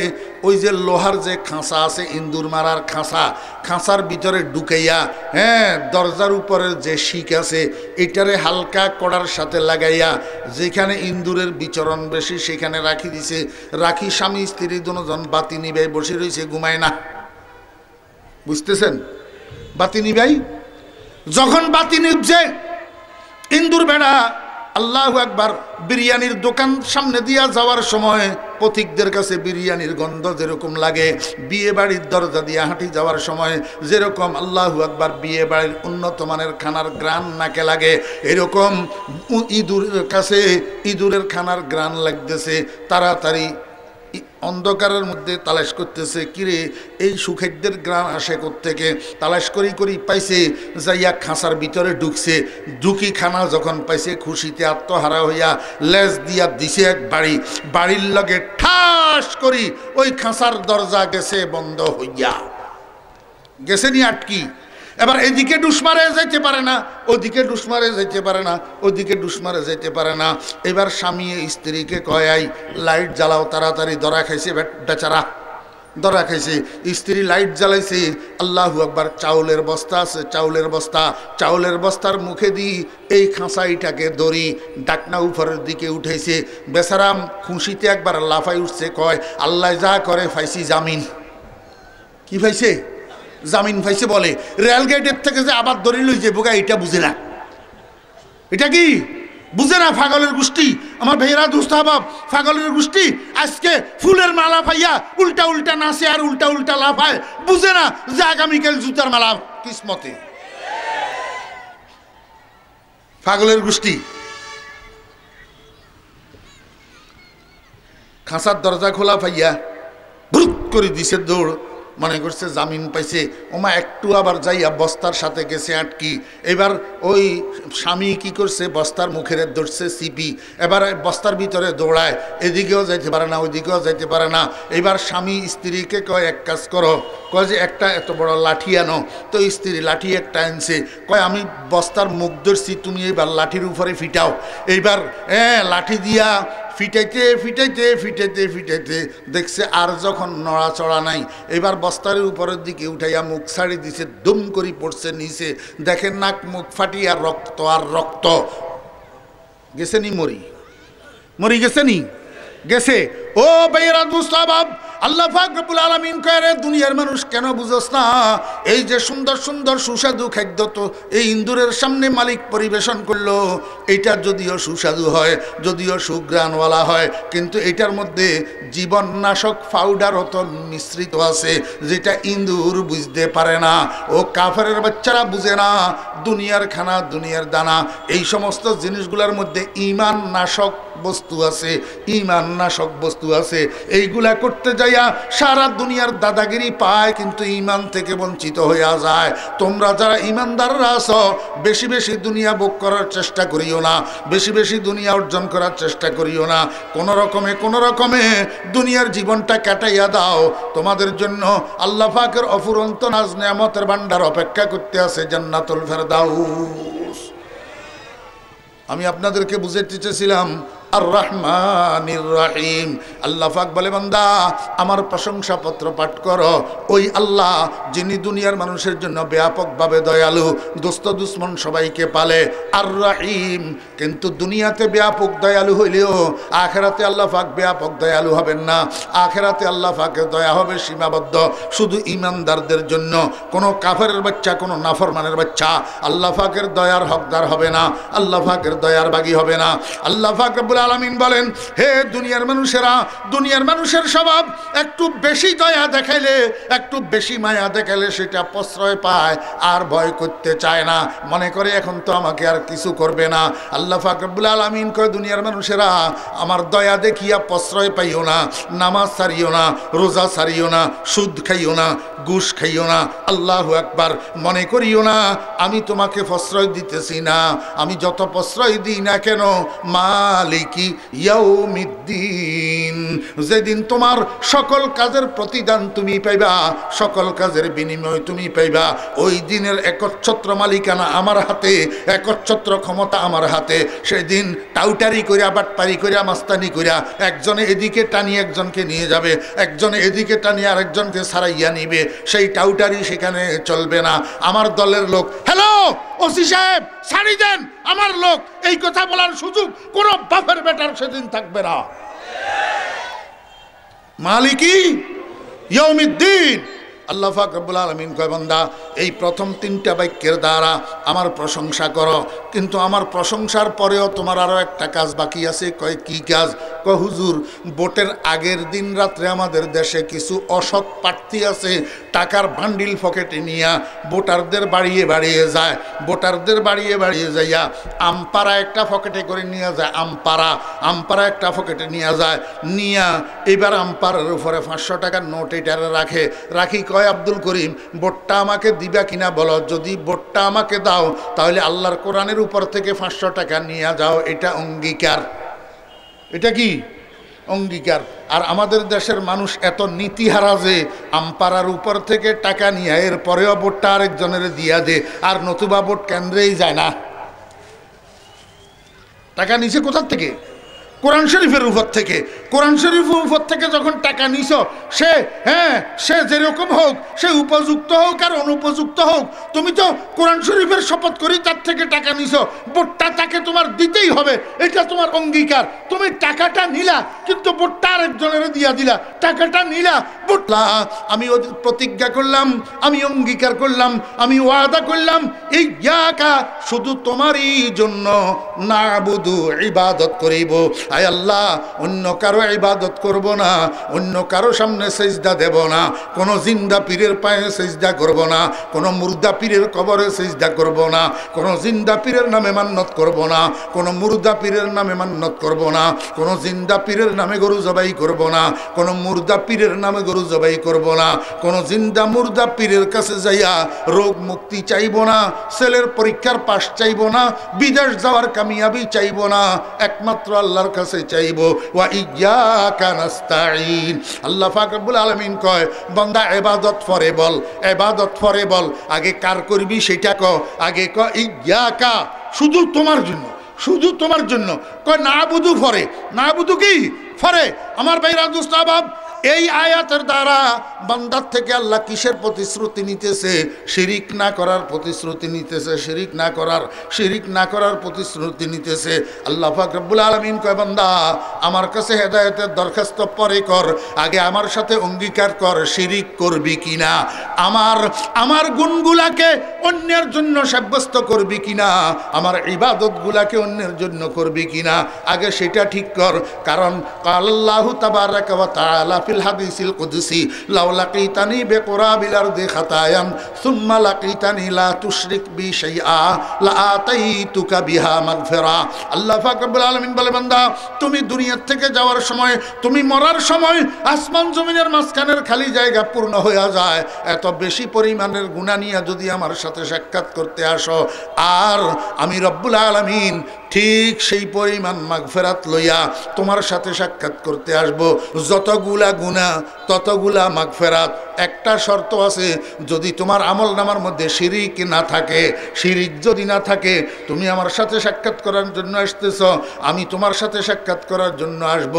ওই যে লোহার যে খাঁচা আছে ইন্দুর মারার খাঁচা খাঁচার ভিতরে ঢুকাইয়া হ্যাঁ দরজার উপরে যে শিখ আছে এটারে হালকা কড়ার সাথে লাগাইয়া যেখানে ইন্দুরের বিচরণ বেশি সেখানে রাখি দিছে রাখি স্বামী স্ত্রী দুজন বাতি নিবাই বসে রয়েছে ঘুমায় না বুঝতেছেন বাতি নিবাই যখন বাতি নিবছে ইন্দুর বেড়া আল্লাহ একবার বিরিয়ানির দোকান সামনে দিয়া যাওয়ার সময় পথিকদের কাছে বিরিয়ানির গন্ধ যেরকম লাগে বিয়ে বাড়ির দরজা দিয়ে হাঁটি যাওয়ার সময় যেরকম আল্লাহ একবার বিয়ে বাড়ির উন্নত মানের খানার গ্রান নাকে লাগে এরকম ইঁদুরের কাছে ইঁদুরের খানার গ্রান লাগতেছে তাড়াতাড়ি অন্ধকারের মধ্যে তালাশ করতেছে কিরে এই সুখেরদের গ্রাম আসে থেকে তালাশ করি করি পাইছে যাইয়া খাঁচার ভিতরে ঢুকছে ঢুকি খানা যখন পাইছে খুশিতে আত্মহারা হইয়া লেজ দিয়া দিছে এক বাড়ি বাড়ির লগে ঠাস করি ওই খাঁচার দরজা গেছে বন্ধ হইয়া গেছে নি আটকি এবার এদিকে ডুসমারে যাইতে পারে না ওদিকে ডুসমারে যাইতে পারে না ওদিকে ডুসমারে যাইতে পারে না এবার স্বামী স্ত্রীকে কয় আই লাইট জ্বালাও তাড়াতাড়ি দরা খাইছে বেচারা ধরা খাইছে স্ত্রী লাইট জ্বালাইছে আল্লাহ একবার চাউলের বস্তা আছে চাউলের বস্তা চাউলের বস্তার মুখে দিই এই খাঁচাইটাকে দড়ি ডাকনা উপরের দিকে উঠেছে বেসারাম খুশিতে একবার লাফাই উঠছে কয় আল্লাহ যা করে ফাইছি জামিন কি ফাইছে জামিন ফাইসে বলে রেলগেটের থেকে যে আবার দড়ি লই যে বোকা এটা বুঝে না এটা কি বুঝে না ফাগলের গোষ্ঠী আমার ভাইয়েরা দুস্তাহাব ফাগলের গোষ্ঠী আজকে ফুলের মালা পাইয়া উল্টা উল্টা নাচে আর উল্টা উল্টা লাফায় বুঝে না যে আগামীকাল জুতার মালা কিসমতে ফাগলের গোষ্ঠী খাঁচার দরজা খোলা পাইয়া ভুত করে দিছে দৌড় মনে করছে জামিন পাইছে ওমা একটু আবার যাইয়া বস্তার সাথে গেছে আটকি এবার ওই স্বামী কি করছে বস্তার মুখের ধরছে সিপি এবার বস্তার ভিতরে দৌড়ায় এদিকেও যাইতে পারে না ওইদিকেও যাইতে পারে না এবার স্বামী স্ত্রীকে কয় এক কাজ করো কয় যে একটা এত বড় লাঠি আনো তো স্ত্রী লাঠি একটা আনছে কয় আমি বস্তার মুখ ধরছি তুমি এইবার লাঠির উপরে ফিটাও এইবার হ্যাঁ লাঠি দিয়া ফিটাইতে ফিটাইতে ফিটাইতে ফিটাইতে দেখছে আর যখন নড়াচড়া নাই এবার বস্তারের উপরের দিকে উঠাইয়া মুখ ছাড়ি দিছে দুম করি পড়ছে নিচে দেখেন নাক মুখ আর রক্ত আর রক্ত গেছে নি মরি মরি গেছে নি গেছে ও বেহরাজ মুস্তাহাব আল্লাহ ফাকরুল আলমিন কয়ারে দুনিয়ার মানুষ কেন বুঝোস না এই যে সুন্দর সুন্দর সুস্বাদু খাদ্য তো এই ইন্দুরের সামনে মালিক পরিবেশন করলো এটা যদিও সুস্বাদু হয় যদিও সুগ্রানওয়ালা হয় কিন্তু এটার মধ্যে জীবননাশক পাউডার অত মিশ্রিত আছে যেটা ইন্দুর বুঝতে পারে না ও কাফারের বাচ্চারা বুঝে না দুনিয়ার খানা দুনিয়ার দানা এই সমস্ত জিনিসগুলোর মধ্যে ইমান নাশক বস্তু আছে ইমান নাশক বস্তু বস্তু আছে এইগুলা করতে যাইয়া সারা দুনিয়ার দাদাগিরি পায় কিন্তু ইমান থেকে বঞ্চিত হইয়া যায় তোমরা যারা ইমানদাররা আছ বেশি বেশি দুনিয়া ভোগ করার চেষ্টা করিও না বেশি বেশি দুনিয়া অর্জন করার চেষ্টা করিও না কোনো রকমে কোনো রকমে দুনিয়ার জীবনটা কাটাইয়া দাও তোমাদের জন্য আল্লাহ ফাকের অফুরন্ত নাজ নিয়ামতের ভান্ডার অপেক্ষা করতে আছে জান্নাতুল দাও আমি আপনাদেরকে বুঝে চেয়েছিলাম আর রহমানির রহিম আল্লাহ পাক বলে বান্দা আমার প্রশংসাপত্র পাঠ করো ওই আল্লাহ যিনি দুনিয়ার মানুষের জন্য ব্যাপকভাবে দয়ালু দোস্ত দুশ্মন সবাইকে পালে আর রহিম কিন্তু দুনিয়াতে ব্যাপক দয়ালু হইলেও আখেরাতে আল্লাহ পাক ব্যাপক দয়ালু হবেন না আখেরাতে আল্লাহ পাকের দয়া হবে সীমাবদ্ধ শুধু ইমানদারদের জন্য কোনো কাফেরের বাচ্চা কোনো নাফরমানের বাচ্চা আল্লাহ পাকের দয়ার হকদার হবে না আল্লাহ পাকের দয়ার বাগি হবে না আল্লাহ বলে আলমিন বলেন হে দুনিয়ার মানুষেরা দুনিয়ার মানুষের স্বভাব একটু বেশি দয়া দেখাইলে একটু বেশি মায়া দেখাইলে সেটা প্রশ্রয় পায় আর ভয় করতে চায় না মনে করে এখন তো আমাকে আর কিছু করবে না আল্লাহ ফাকরবুল আলমিন কয় দুনিয়ার মানুষেরা আমার দয়া দেখিয়া প্রশ্রয় পাইও না নামাজ সারিও না রোজা সারিও না সুদ খাইও না গুস খাইও না আল্লাহ একবার মনে করিও না আমি তোমাকে প্রশ্রয় দিতেছি না আমি যত প্রশ্রয় দিই না কেন মালিক মালিকি ইয়াউমিদ্দিন যেদিন তোমার সকল কাজের প্রতিদান তুমি পাইবা সকল কাজের বিনিময় তুমি পাইবা ওই দিনের একচ্ছত্র মালিকানা আমার হাতে একচ্ছত্র ক্ষমতা আমার হাতে সেদিন টাউটারি করিয়া বাটপারি করিয়া মাস্তানি করিয়া একজনে এদিকে টানি একজনকে নিয়ে যাবে একজনে এদিকে টানি আরেকজনকে সারাইয়া নিবে সেই টাউটারি সেখানে চলবে না আমার দলের লোক হ্যালো ওসি সাহেব সারি দেন আমার লোক এই কথা বলার সুযোগ কোন বাপের বেটার সেদিন থাকবে না মালিকি ইয়মিদ্দিন আল্লাহ ফাকরুল আলমিন কয় এই প্রথম তিনটা বাক্যের দ্বারা আমার প্রশংসা করো কিন্তু আমার প্রশংসার পরেও তোমার আরও একটা কাজ বাকি আছে কয় কি কাজ ক হুজুর বোটের আগের দিন রাত্রে আমাদের দেশে কিছু অসৎ প্রার্থী আছে টাকার বান্ডিল পকেটে নিয়া ভোটারদের বাড়িয়ে বাড়িয়ে যায় ভোটারদের বাড়িয়ে বাড়িয়ে যাইয়া আমপাড়া একটা পকেটে করে নিয়ে যায় আমপাড়া আমপাড়া একটা পকেটে নিয়ে যায় নিয়া এবার আমপাড়ার উপরে পাঁচশো টাকার নোট এটারে রাখে রাখি কয় আব্দুল করিম ভোটটা আমাকে দিবা কিনা বলো যদি ভোটটা আমাকে দাও তাহলে আল্লাহর কোরআনের উপর থেকে পাঁচশো টাকা নিয়ে যাও এটা অঙ্গীকার এটা কি অঙ্গীকার আর আমাদের দেশের মানুষ এত নীতিহারা যে আমপাড়ার উপর থেকে টাকা নিয়ে এর পরেও ভোটটা আরেকজনের দিয়া দে আর নতুবা ভোট কেন্দ্রেই যায় না টাকা নিচে কোথার থেকে কোরআন শরীফের উপর থেকে কোরআন শরীফ উপর থেকে যখন টাকা নিছ সে হ্যাঁ সে যেরকম হোক সে উপযুক্ত হোক আর অনুপযুক্ত হোক তুমি তো কোরআন শরীফের শপথ করি তার থেকে টাকা নিছ বোটটা তাকে তোমার দিতেই হবে এটা তোমার অঙ্গীকার তুমি টাকাটা নিলা কিন্তু বোটটা আরেকজনের দিয়া দিলা টাকাটা নিলা বোটলা আমি প্রতিজ্ঞা করলাম আমি অঙ্গীকার করলাম আমি ওয়াদা করলাম এই ইয়াকা শুধু তোমারই জন্য না বুধু ইবাদত করিব আয় আল্লাহ অন্য কারো কারো ইবাদত করব না অন্য কারো সামনে সেজদা দেব না কোনো জিন্দা পীরের পায়ে সেজদা করব না কোনো মুর্দা পীরের কবরে সেজদা করব না কোনো জিন্দা পীরের নামে মান্যত করব না কোনো মুর্দা পীরের নামে মান্যত করব না কোনো জিন্দা পীরের নামে গরু জবাই করব না কোনো মুর্দা পীরের নামে গরু জবাই করব না কোনো জিন্দা মুর্দা পীরের কাছে যাইয়া রোগ মুক্তি চাইব না ছেলের পরীক্ষার পাশ চাইব না বিদেশ যাওয়ার কামিয়াবি চাইব না একমাত্র আল্লাহর কাছে চাইব ওয়া ইয়া ইয়া কানাস্তাইন আল্লাহ ফাকরুল আলমিন কয় বন্দা এবাদত ফরে বল এবাদত ফরে বল আগে কার করবি সেটা ক আগে ক ইয়া কা শুধু তোমার জন্য শুধু তোমার জন্য কয় না বুধু ফরে না বুধু কি ফরে আমার ভাইরা দুস্তাবাব এই আয়াতের দ্বারা বান্দার থেকে আল্লাহ কিসের প্রতিশ্রুতি নিতেছে শিরিক না করার প্রতিশ্রুতি নিতেছে শিরিক না করার শিরিক না করার প্রতিশ্রুতি নিতেছে আল্লাহ ফাকরবুল আলমিন কয় বান্দা আমার কাছে হেদায়তের দরখাস্ত পরে কর আগে আমার সাথে অঙ্গীকার কর শিরিক করবি কিনা আমার আমার গুণগুলাকে অন্যের জন্য সাব্যস্ত করবি কিনা আমার ইবাদতগুলাকে অন্যের জন্য করবি কিনা আগে সেটা ঠিক কর কারণ তাবার তাবারাক তাআলা ফিল হাদিসিল কুদসি লাকিতানি আরদি খাতায়ান সুম্মা লাকিতানি লা তুশরিক বি শাইআ লা আতাইতুকা বিহা মাগফিরা আল্লাহ পাক রব্বুল আলামিন বলে বান্দা তুমি থেকে যাওয়ার সময় তুমি মরার সময় আসমান জমিনের মাঝখানের খালি জায়গা পূর্ণ হয়ে যায় এত বেশি পরিমাণের গুণা নিয়ে যদি আমার সাথে সাক্ষাৎ করতে আসো আর আমি রব্বুল আলামিন ঠিক সেই পরিমাণ মাগফেরাত লইয়া তোমার সাথে সাক্ষাৎ করতে আসবো যতগুলা গুণা ততগুলা মাগফেরাত একটা শর্ত আছে যদি তোমার আমল নামার মধ্যে শিরিক না থাকে শিরিক যদি না থাকে তুমি আমার সাথে সাক্ষাৎ করার জন্য আসতেছ আমি তোমার সাথে সাক্ষাৎ করার জন্য আসব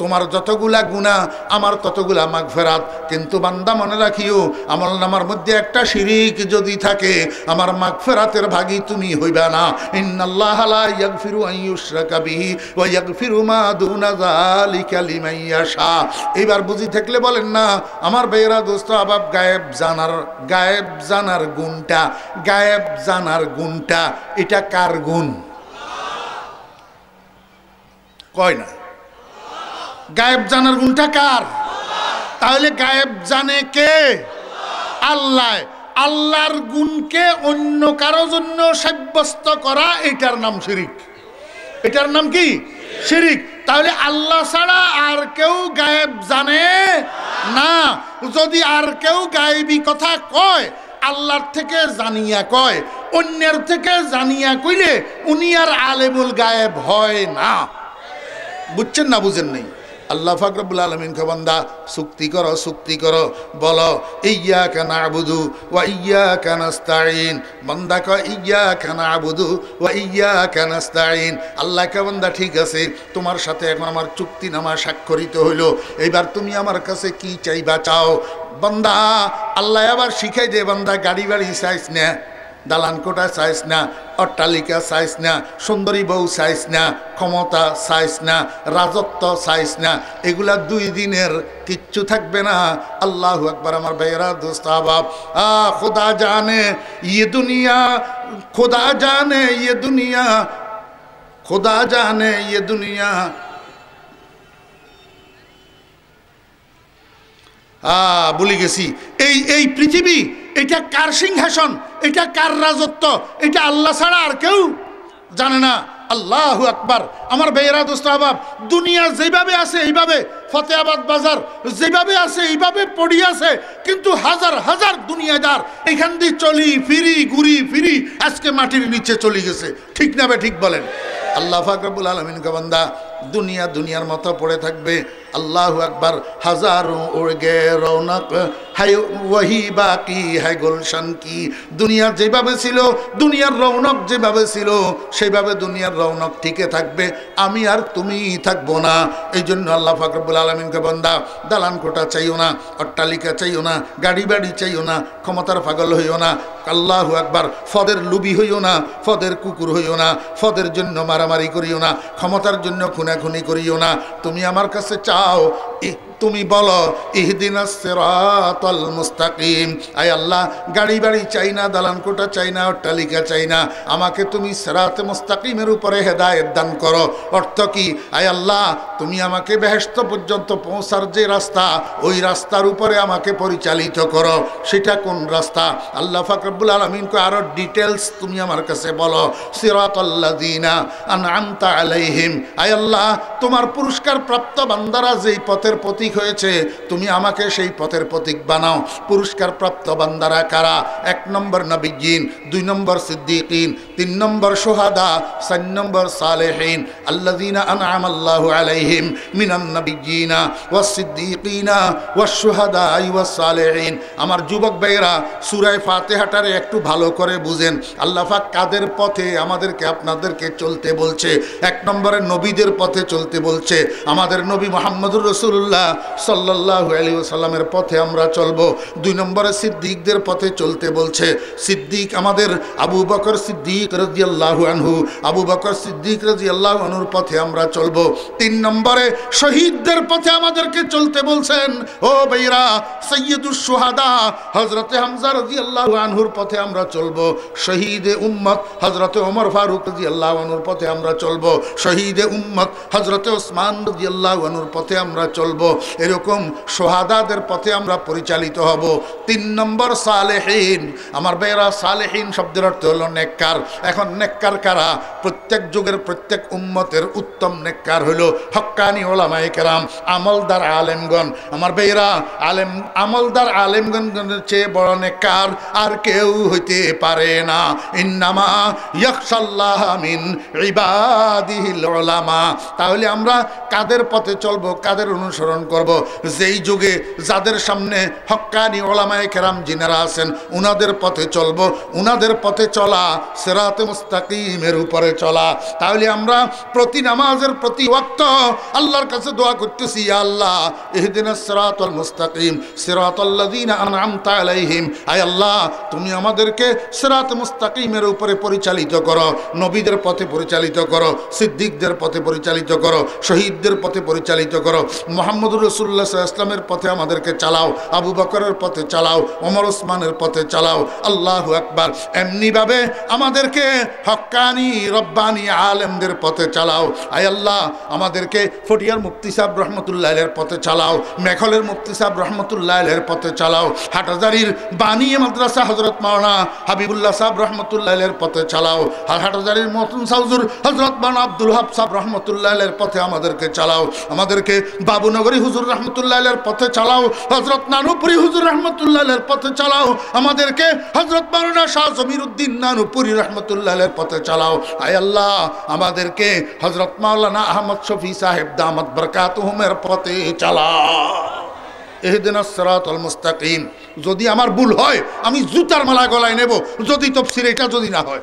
তোমার যতগুলা গুণা আমার ততগুলা মাঘ ফেরাত কিন্তু বান্দা মনে রাখিও আমল নামার মধ্যে একটা শিরিক যদি থাকে আমার মাঘ ফেরাতের ভাগি তুমি হইবা না এইবার ওয়া মা বুঝি থাকলে বলেন না আমার বেয়েরা দোস্ত আবাব গায়েব জানার গায়েব জানার গুণটা গায়েব জানার গুণটা এটা কার গুণ কয় না গায়েব জানার গুণটা কার তাহলে গায়েব জানে কে আল্লাহ আল্লাহর গুণকে অন্য কারো জন্য সাব্যস্ত করা এটার নাম শিরিক এটার নাম কি শিরিক তাহলে আল্লাহ ছাড়া আর কেউ গায়েব জানে না যদি আর কেউ গায়েবী কথা কয় আল্লাহর থেকে জানিয়া কয় অন্যের থেকে জানিয়া কইলে উনি আর আলেমুল গায়েব হয় না বুঝছেন না বুঝেন নেই আল্লাহ ফাকরবুল আলমিন খবন্দা শুক্তি করো শুক্তি করো বলো ইয়া কেন আবুধু ও ইয়া কেন স্তাইন বন্দা ক ইয়া কেন আবুধু ওয়া ইয়া কেন স্তাইন আল্লাহ কেবন্দা ঠিক আছে তোমার সাথে এখন আমার চুক্তি নামা স্বাক্ষরিত হইলো এইবার তুমি আমার কাছে কি চাইবা চাও বন্দা আল্লাহ আবার শিখাই দে বন্দা গাড়ি বাড়ি চাইছ না দালানকোটা চাইস না অট্টালিকা চাইস না সুন্দরী বউ চাইস না ক্ষমতা চাইস না রাজত্ব চাইস না এগুলা দুই দিনের কিচ্ছু থাকবে না আল্লাহ একবার আমার ভাইয়েরা আবাব আ খোদা জানে ইয়ে দুনিয়া খোদা জানে ইয়ে দুনিয়া খোদা জানে ইয়ে দুনিয়া বলে গেছি এই এই পৃথিবী এটা কার সিংহাসন এটা কার রাজত্ব এটা আল্লাহ ছাড়া আর কেউ জানে না আল্লাহ আকবার আমার বেয়েরা দোস্ত আবাব দুনিয়া যেভাবে আছে এইভাবে ফতেহাবাদ বাজার যেভাবে আছে এইভাবে পড়ি আছে কিন্তু হাজার হাজার দুনিয়াদার এখান দিয়ে চলি ফিরি ঘুরি ফিরি আজকে মাটির নিচে চলে গেছে ঠিক না বে ঠিক বলেন আল্লাহ ফাকরাবুল আলমিন কবন্দা দুনিয়া দুনিয়ার মতো পড়ে থাকবে আল্লাহ একবার হাজারো উড়গে রৌনক হাই বাকি হাই গুলশান কি দুনিয়া যেভাবে ছিল দুনিয়ার রৌনক যেভাবে ছিল সেভাবে দুনিয়ার রৌনক ঠিকে থাকবে আমি আর তুমি থাকবো না এই জন্য আল্লাহ ফাকরবুল আলমিনকে বন্দা দালান কোটা চাইও না অট্টালিকা চাইও না গাড়ি বাড়ি চাইও না ক্ষমতার পাগল হইও না আল্লাহু একবার ফদের লুবি হইও না ফদের কুকুর হইও না ফদের জন্য মারামারি করিও না ক্ষমতার জন্য খুনাখুনি করিও না তুমি আমার কাছে চাও তুমি বলো ইহদিন সেরাতল মুস্তাকিম আয় আল্লাহ গাড়ি বাড়ি চাই না দালান কোটা চাই না অট্টালিকা চাই না আমাকে তুমি সেরাত মুস্তাকিমের উপরে হেদায়ত দান করো অর্থ কি আয় আল্লাহ তুমি আমাকে বেহেস্ত পর্যন্ত পৌঁছার যে রাস্তা ওই রাস্তার উপরে আমাকে পরিচালিত করো সেটা কোন রাস্তা আল্লাহ ফাকরবুল আলমিনকে আরও ডিটেলস তুমি আমার কাছে বলো সিরাতল্লাদিনা আন আমতা আলাইহিম আয় আল্লাহ তোমার পুরস্কার প্রাপ্ত বান্দারা যেই পথের প্রতি প্রতীক হয়েছে তুমি আমাকে সেই পথের প্রতীক বানাও পুরস্কার প্রাপ্ত বান্দারা কারা এক নম্বর নবীজিন দুই নম্বর সিদ্দিকিন তিন নম্বর সোহাদা চার নম্বর সালেহীন আল্লাহ আনআম আল্লাহ আলাইহিম মিনান নবীজিনা ও সিদ্দিকিনা ও সোহাদা ও সালেহীন আমার যুবক ভাইয়েরা সুরায় ফাতেহাটারে একটু ভালো করে বুঝেন আল্লাহাক কাদের পথে আমাদেরকে আপনাদেরকে চলতে বলছে এক নম্বরে নবীদের পথে চলতে বলছে আমাদের নবী মোহাম্মদুর রসুল্লাহ সাল্লাহ আলী সাল্লামের পথে আমরা চলব দুই নম্বরে সিদ্দিকদের পথে চলতে বলছে সিদ্দিক আমাদের আবু বকর সিদ্দিক রাজি আল্লাহ আনহু আবু বকর সিদ্দিক রাজি আনহুর পথে আমরা চলব তিন নম্বরে শহীদদের পথে আমাদেরকে চলতে বলছেন ও বেইরা সৈয়দুস সোহাদা হজরতে হামজা রাজি আল্লাহ আনহুর পথে আমরা চলব শহীদে উম্মত হজরতে ওমর ফারুক রাজি আল্লাহ আনহুর পথে আমরা চলব শহীদে উম্মত হজরতে ওসমান রাজি আল্লাহ আনহুর পথে আমরা চলব এরকম সোহাদাদের পথে আমরা পরিচালিত হব তিন নম্বর সালেহীন আমার বেয়েরা সালেহীন শব্দের অর্থ হলো নেককার এখন নেককার কারা প্রত্যেক যুগের প্রত্যেক উম্মতের উত্তম নেককার হলো হকানি ওলামাই কেরাম আমলদার আলেমগণ আমার বেয়েরা আলেম আমলদার আলেমগণগণের চেয়ে বড় নেককার আর কেউ হইতে পারে না ইন্নামা ইয়কসাল্লাহ মিন ইবাদিহিল ওলামা তাহলে আমরা কাদের পথে চলবো কাদের অনুসরণ করব যেই যুগে যাদের সামনে হকানি ওলামায় কেরাম জিনারা আছেন উনাদের পথে চলব উনাদের পথে চলা সেরাতে মুস্তাকিমের উপরে চলা তাহলে আমরা প্রতি নামাজের প্রতি ওক্ত আল্লাহর কাছে দোয়া করতেছি আল্লাহ এহদিন সেরাতল মুস্তাকিম সেরাতল্লাদিন আনামতা আলাইহিম আয় আল্লাহ তুমি আমাদেরকে সেরাত মুস্তাকিমের উপরে পরিচালিত করো নবীদের পথে পরিচালিত করো সিদ্দিকদের পথে পরিচালিত করো শহীদদের পথে পরিচালিত করো মোহাম্মদুর রসুল্লা ইসলামের পথে আমাদেরকে চালাও আবু বকরের পথে চালাও অমর ওসমানের পথে চালাও আল্লাহ আকবার এমনিভাবে আমাদেরকে হকানি রব্বানি আলেমদের পথে চালাও আয় আল্লাহ আমাদেরকে ফটিয়ার মুফতি সাহেব রহমতুল্লাহের পথে চালাও মেঘলের মুফতি সাহেব রহমতুল্লাহের পথে চালাও হাটাজারির বানি মাদ্রাসা হজরত মাওনা হাবিবুল্লাহ সাহেব রহমতুল্লাহের পথে চালাও আর হাটাজারির মতন সাউজুর হজরত মাওনা আব্দুল হাব সাহ রহমতুল্লাহের পথে আমাদেরকে চালাও আমাদেরকে বাবুনগরী হুজুর হুজুর রহমতুল্লাহের পথে চালাও হজরত নানুপুরি হুজুর রহমতুল্লাহের পথে চালাও আমাদেরকে হজরত মারুনা শাহ জমির উদ্দিন নানুপুরি রহমতুল্লাহের পথে চালাও আয় আল্লাহ আমাদেরকে হজরত মাওলানা আহমদ শফি সাহেব দামত বরকাত পথে চালাও এহেদিন সরাতল মুস্তাকিম যদি আমার ভুল হয় আমি জুতার মালা গলায় নেব যদি তফসির এটা যদি না হয়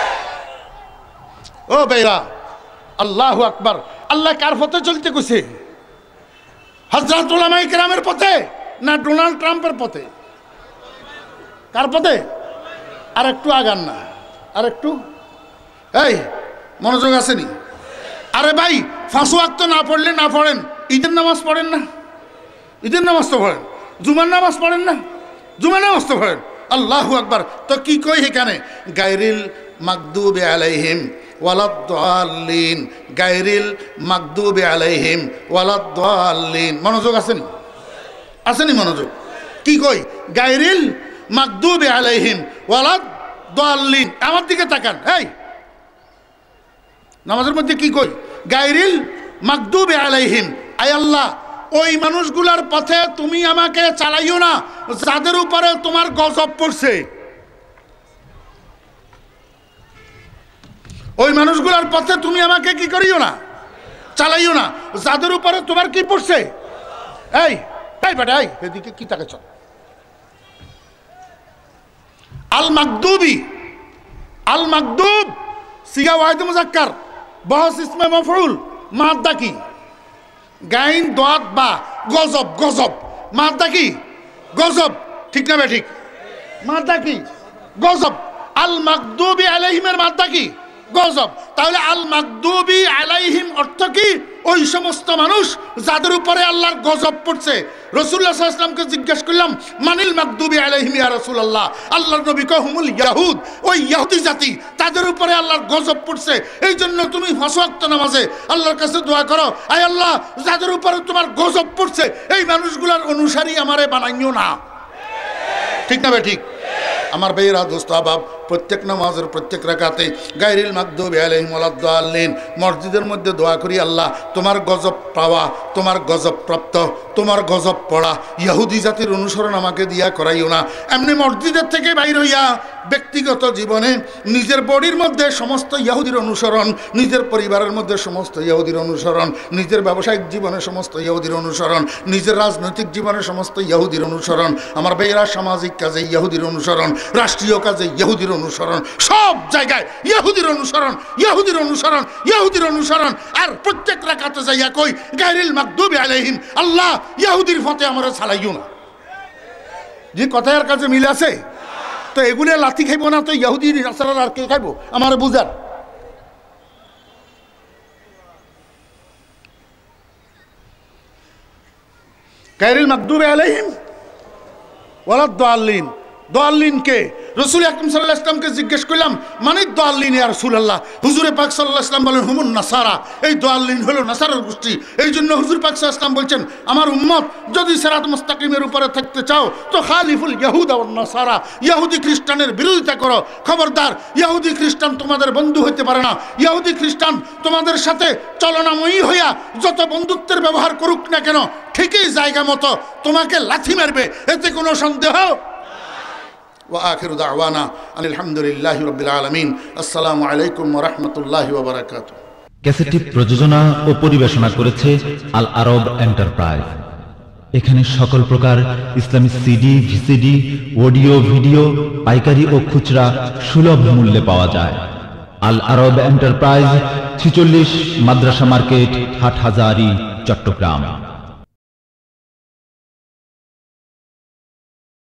ও বেরা আল্লাহ আকবার আল্লাহ কার পথে চলতে কুসে হজরতামের পথে না ডোনাল্ড ট্রাম্পের পথে কার পথে আর একটু আগান না আর একটু এই মনোযোগ আসেনি আরে ভাই ফাঁসু আক্ত না পড়লে না পড়েন ঈদের নামাজ পড়েন না ঈদের নামাজ তো পড়েন জুমার নামাজ পড়েন না জুমার নামাজ তো পড়েন আল্লাহ আকবার তো কি কই এখানে গাইরিল মাকদুবে আলাইহিম ওয়ালাদ্দাল্লিন গাইরিল মাকদুবে আলাইহিম ওয়ালাদ্দাল্লিন মনোযোগ আসেনি আসেনি মনোযোগ কি কই গাইরিল মাকদুবে আলাইহিম ওয়ালাদ্দাল্লিন আমার দিকে তাকান এই নামাজের মধ্যে কি কই গাইরিল মাকদুবে আলাইহিম আয় আল্লাহ ওই মানুষগুলার পথে তুমি আমাকে চালাইও না যাদের উপরে তোমার গজব পড়ছে ওই মানুষগুলোর পথে তুমি আমাকে কি করিও না চালাইও না যাদের উপরে তোমার কি পড়ছে এই তাই এই এদিকে কি তাকে চল আল মাকদুবি আল মাকদুব সিগা ওয়াহিদ মুজাক্কার বহস ইসমে মফরুল মাদ্দা কি গাইন দোয়াত বা গজব গজব মাদ্দা কি গজব ঠিক না বে ঠিক মাদ্দা কি গজব আল মাকদুবি আলহিমের মাদ্দা কি গজব তাহলে আল মাদুবি আলাইহিম অর্থ কি ওই সমস্ত মানুষ যাদের উপরে আল্লাহর গজব পড়ছে রসুল্লাহ জিজ্ঞেস করলাম মানিল মাকদুবি আলাইহিম ইয়া রসুল আল্লাহ আল্লাহ নবী কহমুল ইয়াহুদ ওই ইয়াহুদি জাতি তাদের উপরে আল্লাহর গজব পড়ছে এই জন্য তুমি হসক্ত নামাজে আল্লাহর কাছে দোয়া করো আয় আল্লাহ যাদের উপরে তোমার গজব পড়ছে এই মানুষগুলার অনুসারী আমারে বানাইও না ঠিক না ভাই ঠিক আমার ভাইয়েরা দোস্ত আবাব প্রত্যেক নামাজের প্রত্যেক রেখাতে গাইরিল মাকদুব আলহিমুলাদ্দালীন মসজিদের মধ্যে দোয়া করি আল্লাহ তোমার গজব পাওয়া তোমার গজব প্রাপ্ত তোমার গজব পড়া ইয়াহুদি জাতির অনুসরণ আমাকে দিয়া করাইও না এমনি মসজিদের থেকে বাইর হইয়া ব্যক্তিগত জীবনে নিজের বডির মধ্যে সমস্ত ইয়াহুদির অনুসরণ নিজের পরিবারের মধ্যে সমস্ত ইহুদির অনুসরণ নিজের ব্যবসায়িক জীবনে সমস্ত ইয়াহুদির অনুসরণ নিজের রাজনৈতিক জীবনে সমস্ত ইয়াহুদির অনুসরণ আমার বেয়েরা সামাজিক কাজে ইয়াহুদির অনুসরণ রাষ্ট্রীয় কাজে ইহুদির অনুসরণ সব জায়গায় ইহুদির অনুসরণ ইহুদির অনুসরণ ইহুদির অনুসরণ আর প্রত্যেক রাখাতে যাইয়া কই গাইরিল মাকদুবি আলাইহিম আল্লাহ ইহুদির ফতে আমরা ছাড়াইও না যে কথায় আর কাছে মিল আছে তো এগুলো লাথি খাইব না তো ইহুদির নাসারার আর কে খাইব আমার বুঝার গাইরিল মাকদুবে আলাইহিম ওলা আল্লিন দোয়াল্লিনকে রসুল আকরম সাল্লাহ ইসলামকে জিজ্ঞেস করলাম মানে দোয়াল্লিন আর রসুল আল্লাহ হুজুরে পাক সাল্লাহ ইসলাম বলেন হুমুন নাসারা এই দোয়াল্লিন হলো নাসারার গোষ্ঠী এই জন্য হুজুর পাক সাল্লাহ ইসলাম বলছেন আমার উম্মত যদি সেরাত মুস্তাকিমের উপরে থাকতে চাও তো খালিফুল ইয়াহুদ আর নাসারা ইয়াহুদি খ্রিস্টানের বিরোধিতা করো খবরদার ইয়াহুদি খ্রিস্টান তোমাদের বন্ধু হইতে পারে না ইয়াহুদি খ্রিস্টান তোমাদের সাথে চলনাময়ী হইয়া যত বন্ধুত্বের ব্যবহার করুক না কেন ঠিকই জায়গা মতো তোমাকে লাথি মারবে এতে কোনো সন্দেহ وآخر دعوانا أن الحمد لله رب العالمين السلام عليكم ورحمة الله وبركاته ক্যাসেটটি প্রযোজনা ও পরিবেশনা করেছে আল আরব এন্টারপ্রাইজ এখানে সকল প্রকার ইসলামী সিডি ভিসিডি অডিও ভিডিও পাইকারি ও খুচরা সুলভ মূল্যে পাওয়া যায় আল আরব এন্টারপ্রাইজ ছিচল্লিশ মাদ্রাসা মার্কেট হাট হাজারি চট্টগ্রাম